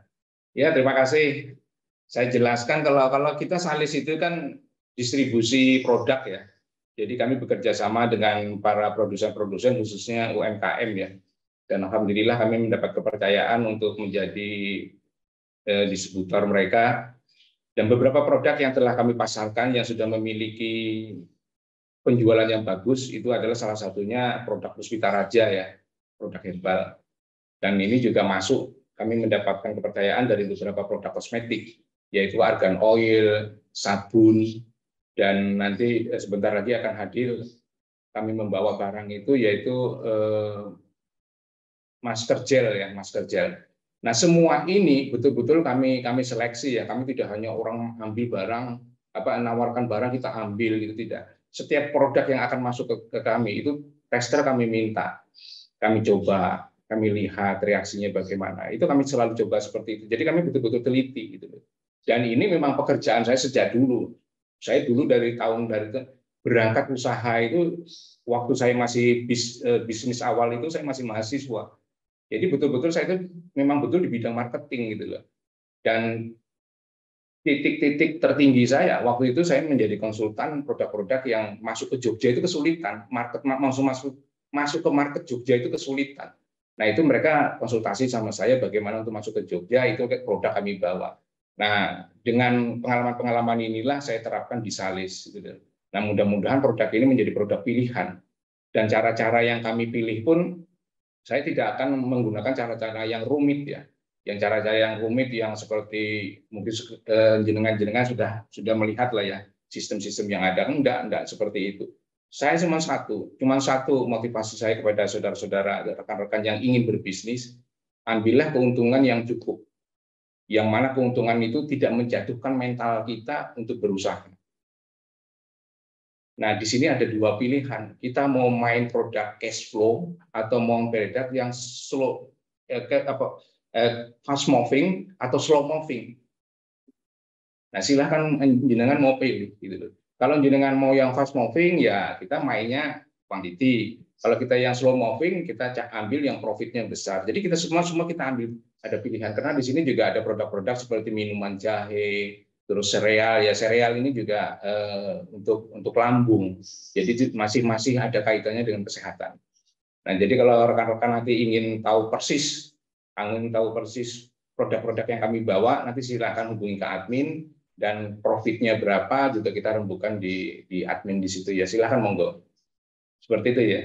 E: ya terima kasih. Saya jelaskan kalau kalau kita salis itu kan distribusi produk ya. Jadi kami bekerja sama dengan para produsen-produsen khususnya UMKM ya. Dan alhamdulillah kami mendapat kepercayaan untuk menjadi eh, distributor mereka. Dan beberapa produk yang telah kami pasarkan yang sudah memiliki penjualan yang bagus itu adalah salah satunya produk Puspita Raja ya, produk herbal. Dan ini juga masuk kami mendapatkan kepercayaan dari beberapa produk kosmetik, yaitu argan oil, sabun, dan nanti eh, sebentar lagi akan hadir kami membawa barang itu yaitu eh, masker gel ya, masker gel. Nah semua ini betul-betul kami kami seleksi ya, kami tidak hanya orang ambil barang apa nawarkan barang kita ambil gitu tidak setiap produk yang akan masuk ke, ke kami itu tester kami minta, kami coba, kami lihat reaksinya bagaimana. Itu kami selalu coba seperti itu. Jadi kami betul-betul teliti gitu. Dan ini memang pekerjaan saya sejak dulu. Saya dulu dari tahun dari berangkat usaha itu waktu saya masih bis, eh, bisnis awal itu saya masih mahasiswa. Jadi betul-betul saya itu memang betul di bidang marketing gitu loh. Dan titik-titik tertinggi saya waktu itu saya menjadi konsultan produk-produk yang masuk ke Jogja itu kesulitan market langsung masuk masuk ke market Jogja itu kesulitan nah itu mereka konsultasi sama saya bagaimana untuk masuk ke Jogja itu produk kami bawa nah dengan pengalaman-pengalaman inilah saya terapkan di Salis gitu. nah mudah-mudahan produk ini menjadi produk pilihan dan cara-cara yang kami pilih pun saya tidak akan menggunakan cara-cara yang rumit ya yang cara-cara yang rumit yang seperti mungkin eh, jenengan-jenengan sudah sudah melihat lah ya sistem-sistem yang ada enggak enggak seperti itu saya cuma satu cuma satu motivasi saya kepada saudara-saudara rekan-rekan yang ingin berbisnis ambillah keuntungan yang cukup yang mana keuntungan itu tidak menjatuhkan mental kita untuk berusaha. Nah, di sini ada dua pilihan. Kita mau main produk cash flow atau mau produk yang slow eh, apa eh, fast moving atau slow moving. Nah, silahkan jenengan mau pilih gitu loh. Kalau jenengan mau yang fast moving ya kita mainnya quantity. Kalau kita yang slow moving kita ambil yang profitnya besar. Jadi kita semua semua kita ambil ada pilihan karena di sini juga ada produk-produk seperti minuman jahe, terus sereal ya sereal ini juga eh, untuk untuk lambung. Jadi masih-masih ada kaitannya dengan kesehatan. Nah, jadi kalau rekan-rekan nanti ingin tahu persis Angin tahu persis produk-produk yang kami bawa, nanti silakan hubungi ke admin dan profitnya berapa juga kita rembukan di di admin di situ ya. Silakan monggo. Seperti itu ya.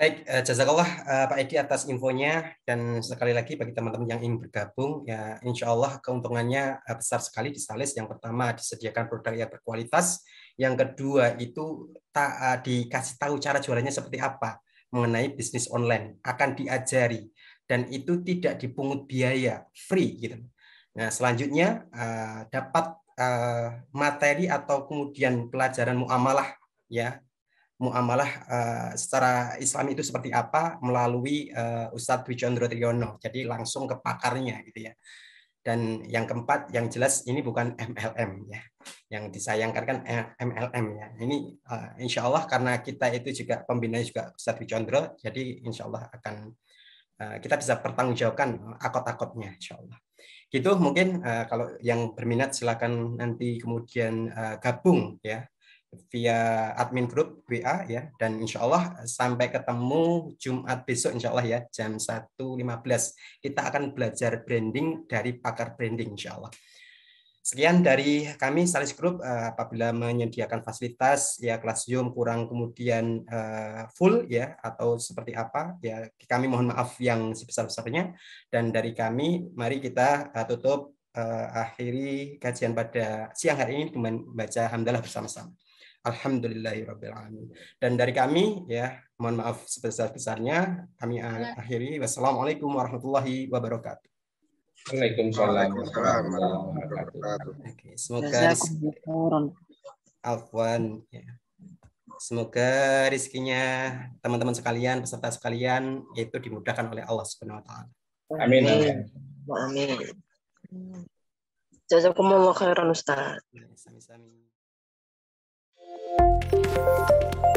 A: Baik, eh, jazakallah eh, Pak Eki atas infonya dan sekali lagi bagi teman-teman yang ingin bergabung ya insya Allah keuntungannya eh, besar sekali di Sales. Yang pertama disediakan produk yang berkualitas, yang kedua itu tak dikasih tahu cara jualannya seperti apa mengenai bisnis online akan diajari dan itu tidak dipungut biaya, free gitu. Nah, selanjutnya eh, dapat eh, materi atau kemudian pelajaran muamalah ya. Muamalah eh, secara Islam itu seperti apa melalui Ustadz wijondro Triyono. Jadi langsung ke pakarnya gitu ya. Dan yang keempat, yang jelas ini bukan MLM ya. Yang disayangkan kan MLM ya. Ini insya Allah karena kita itu juga pembina juga Ustadz wijondro jadi insya Allah akan Eh, kita bisa pertanggungjawabkan eh, akot-akotnya insya Allah. Gitu mungkin uh, kalau yang berminat silakan nanti kemudian uh, gabung ya via admin grup WA ya dan insya Allah sampai ketemu Jumat besok insya Allah ya jam 1.15 kita akan belajar branding dari pakar branding insya Allah. Sekian dari kami Salis Group eh, apabila menyediakan fasilitas ya kelas zoom kurang kemudian uh, full ya atau seperti apa ya kami mohon maaf yang sebesar-besarnya dan dari kami mari kita uh, tutup uh, akhiri kajian pada siang hari ini dengan membaca hamdalah bersama-sama. Alhamdulillahirobbilalamin. Dan dari kami ya mohon maaf sebesar-besarnya kami ya. akhiri. Wassalamualaikum warahmatullahi wabarakatuh. Waalaikumsalam warahmatullahi wabarakatuh. Okay, semoga Afwan. Ya. Semoga rizkinya teman-teman sekalian, peserta sekalian, itu dimudahkan oleh Allah Subhanahu Wa Taala. Amin. Amin.
D: Jazakumullah khairan Ustaz. Iya, Sami-sami.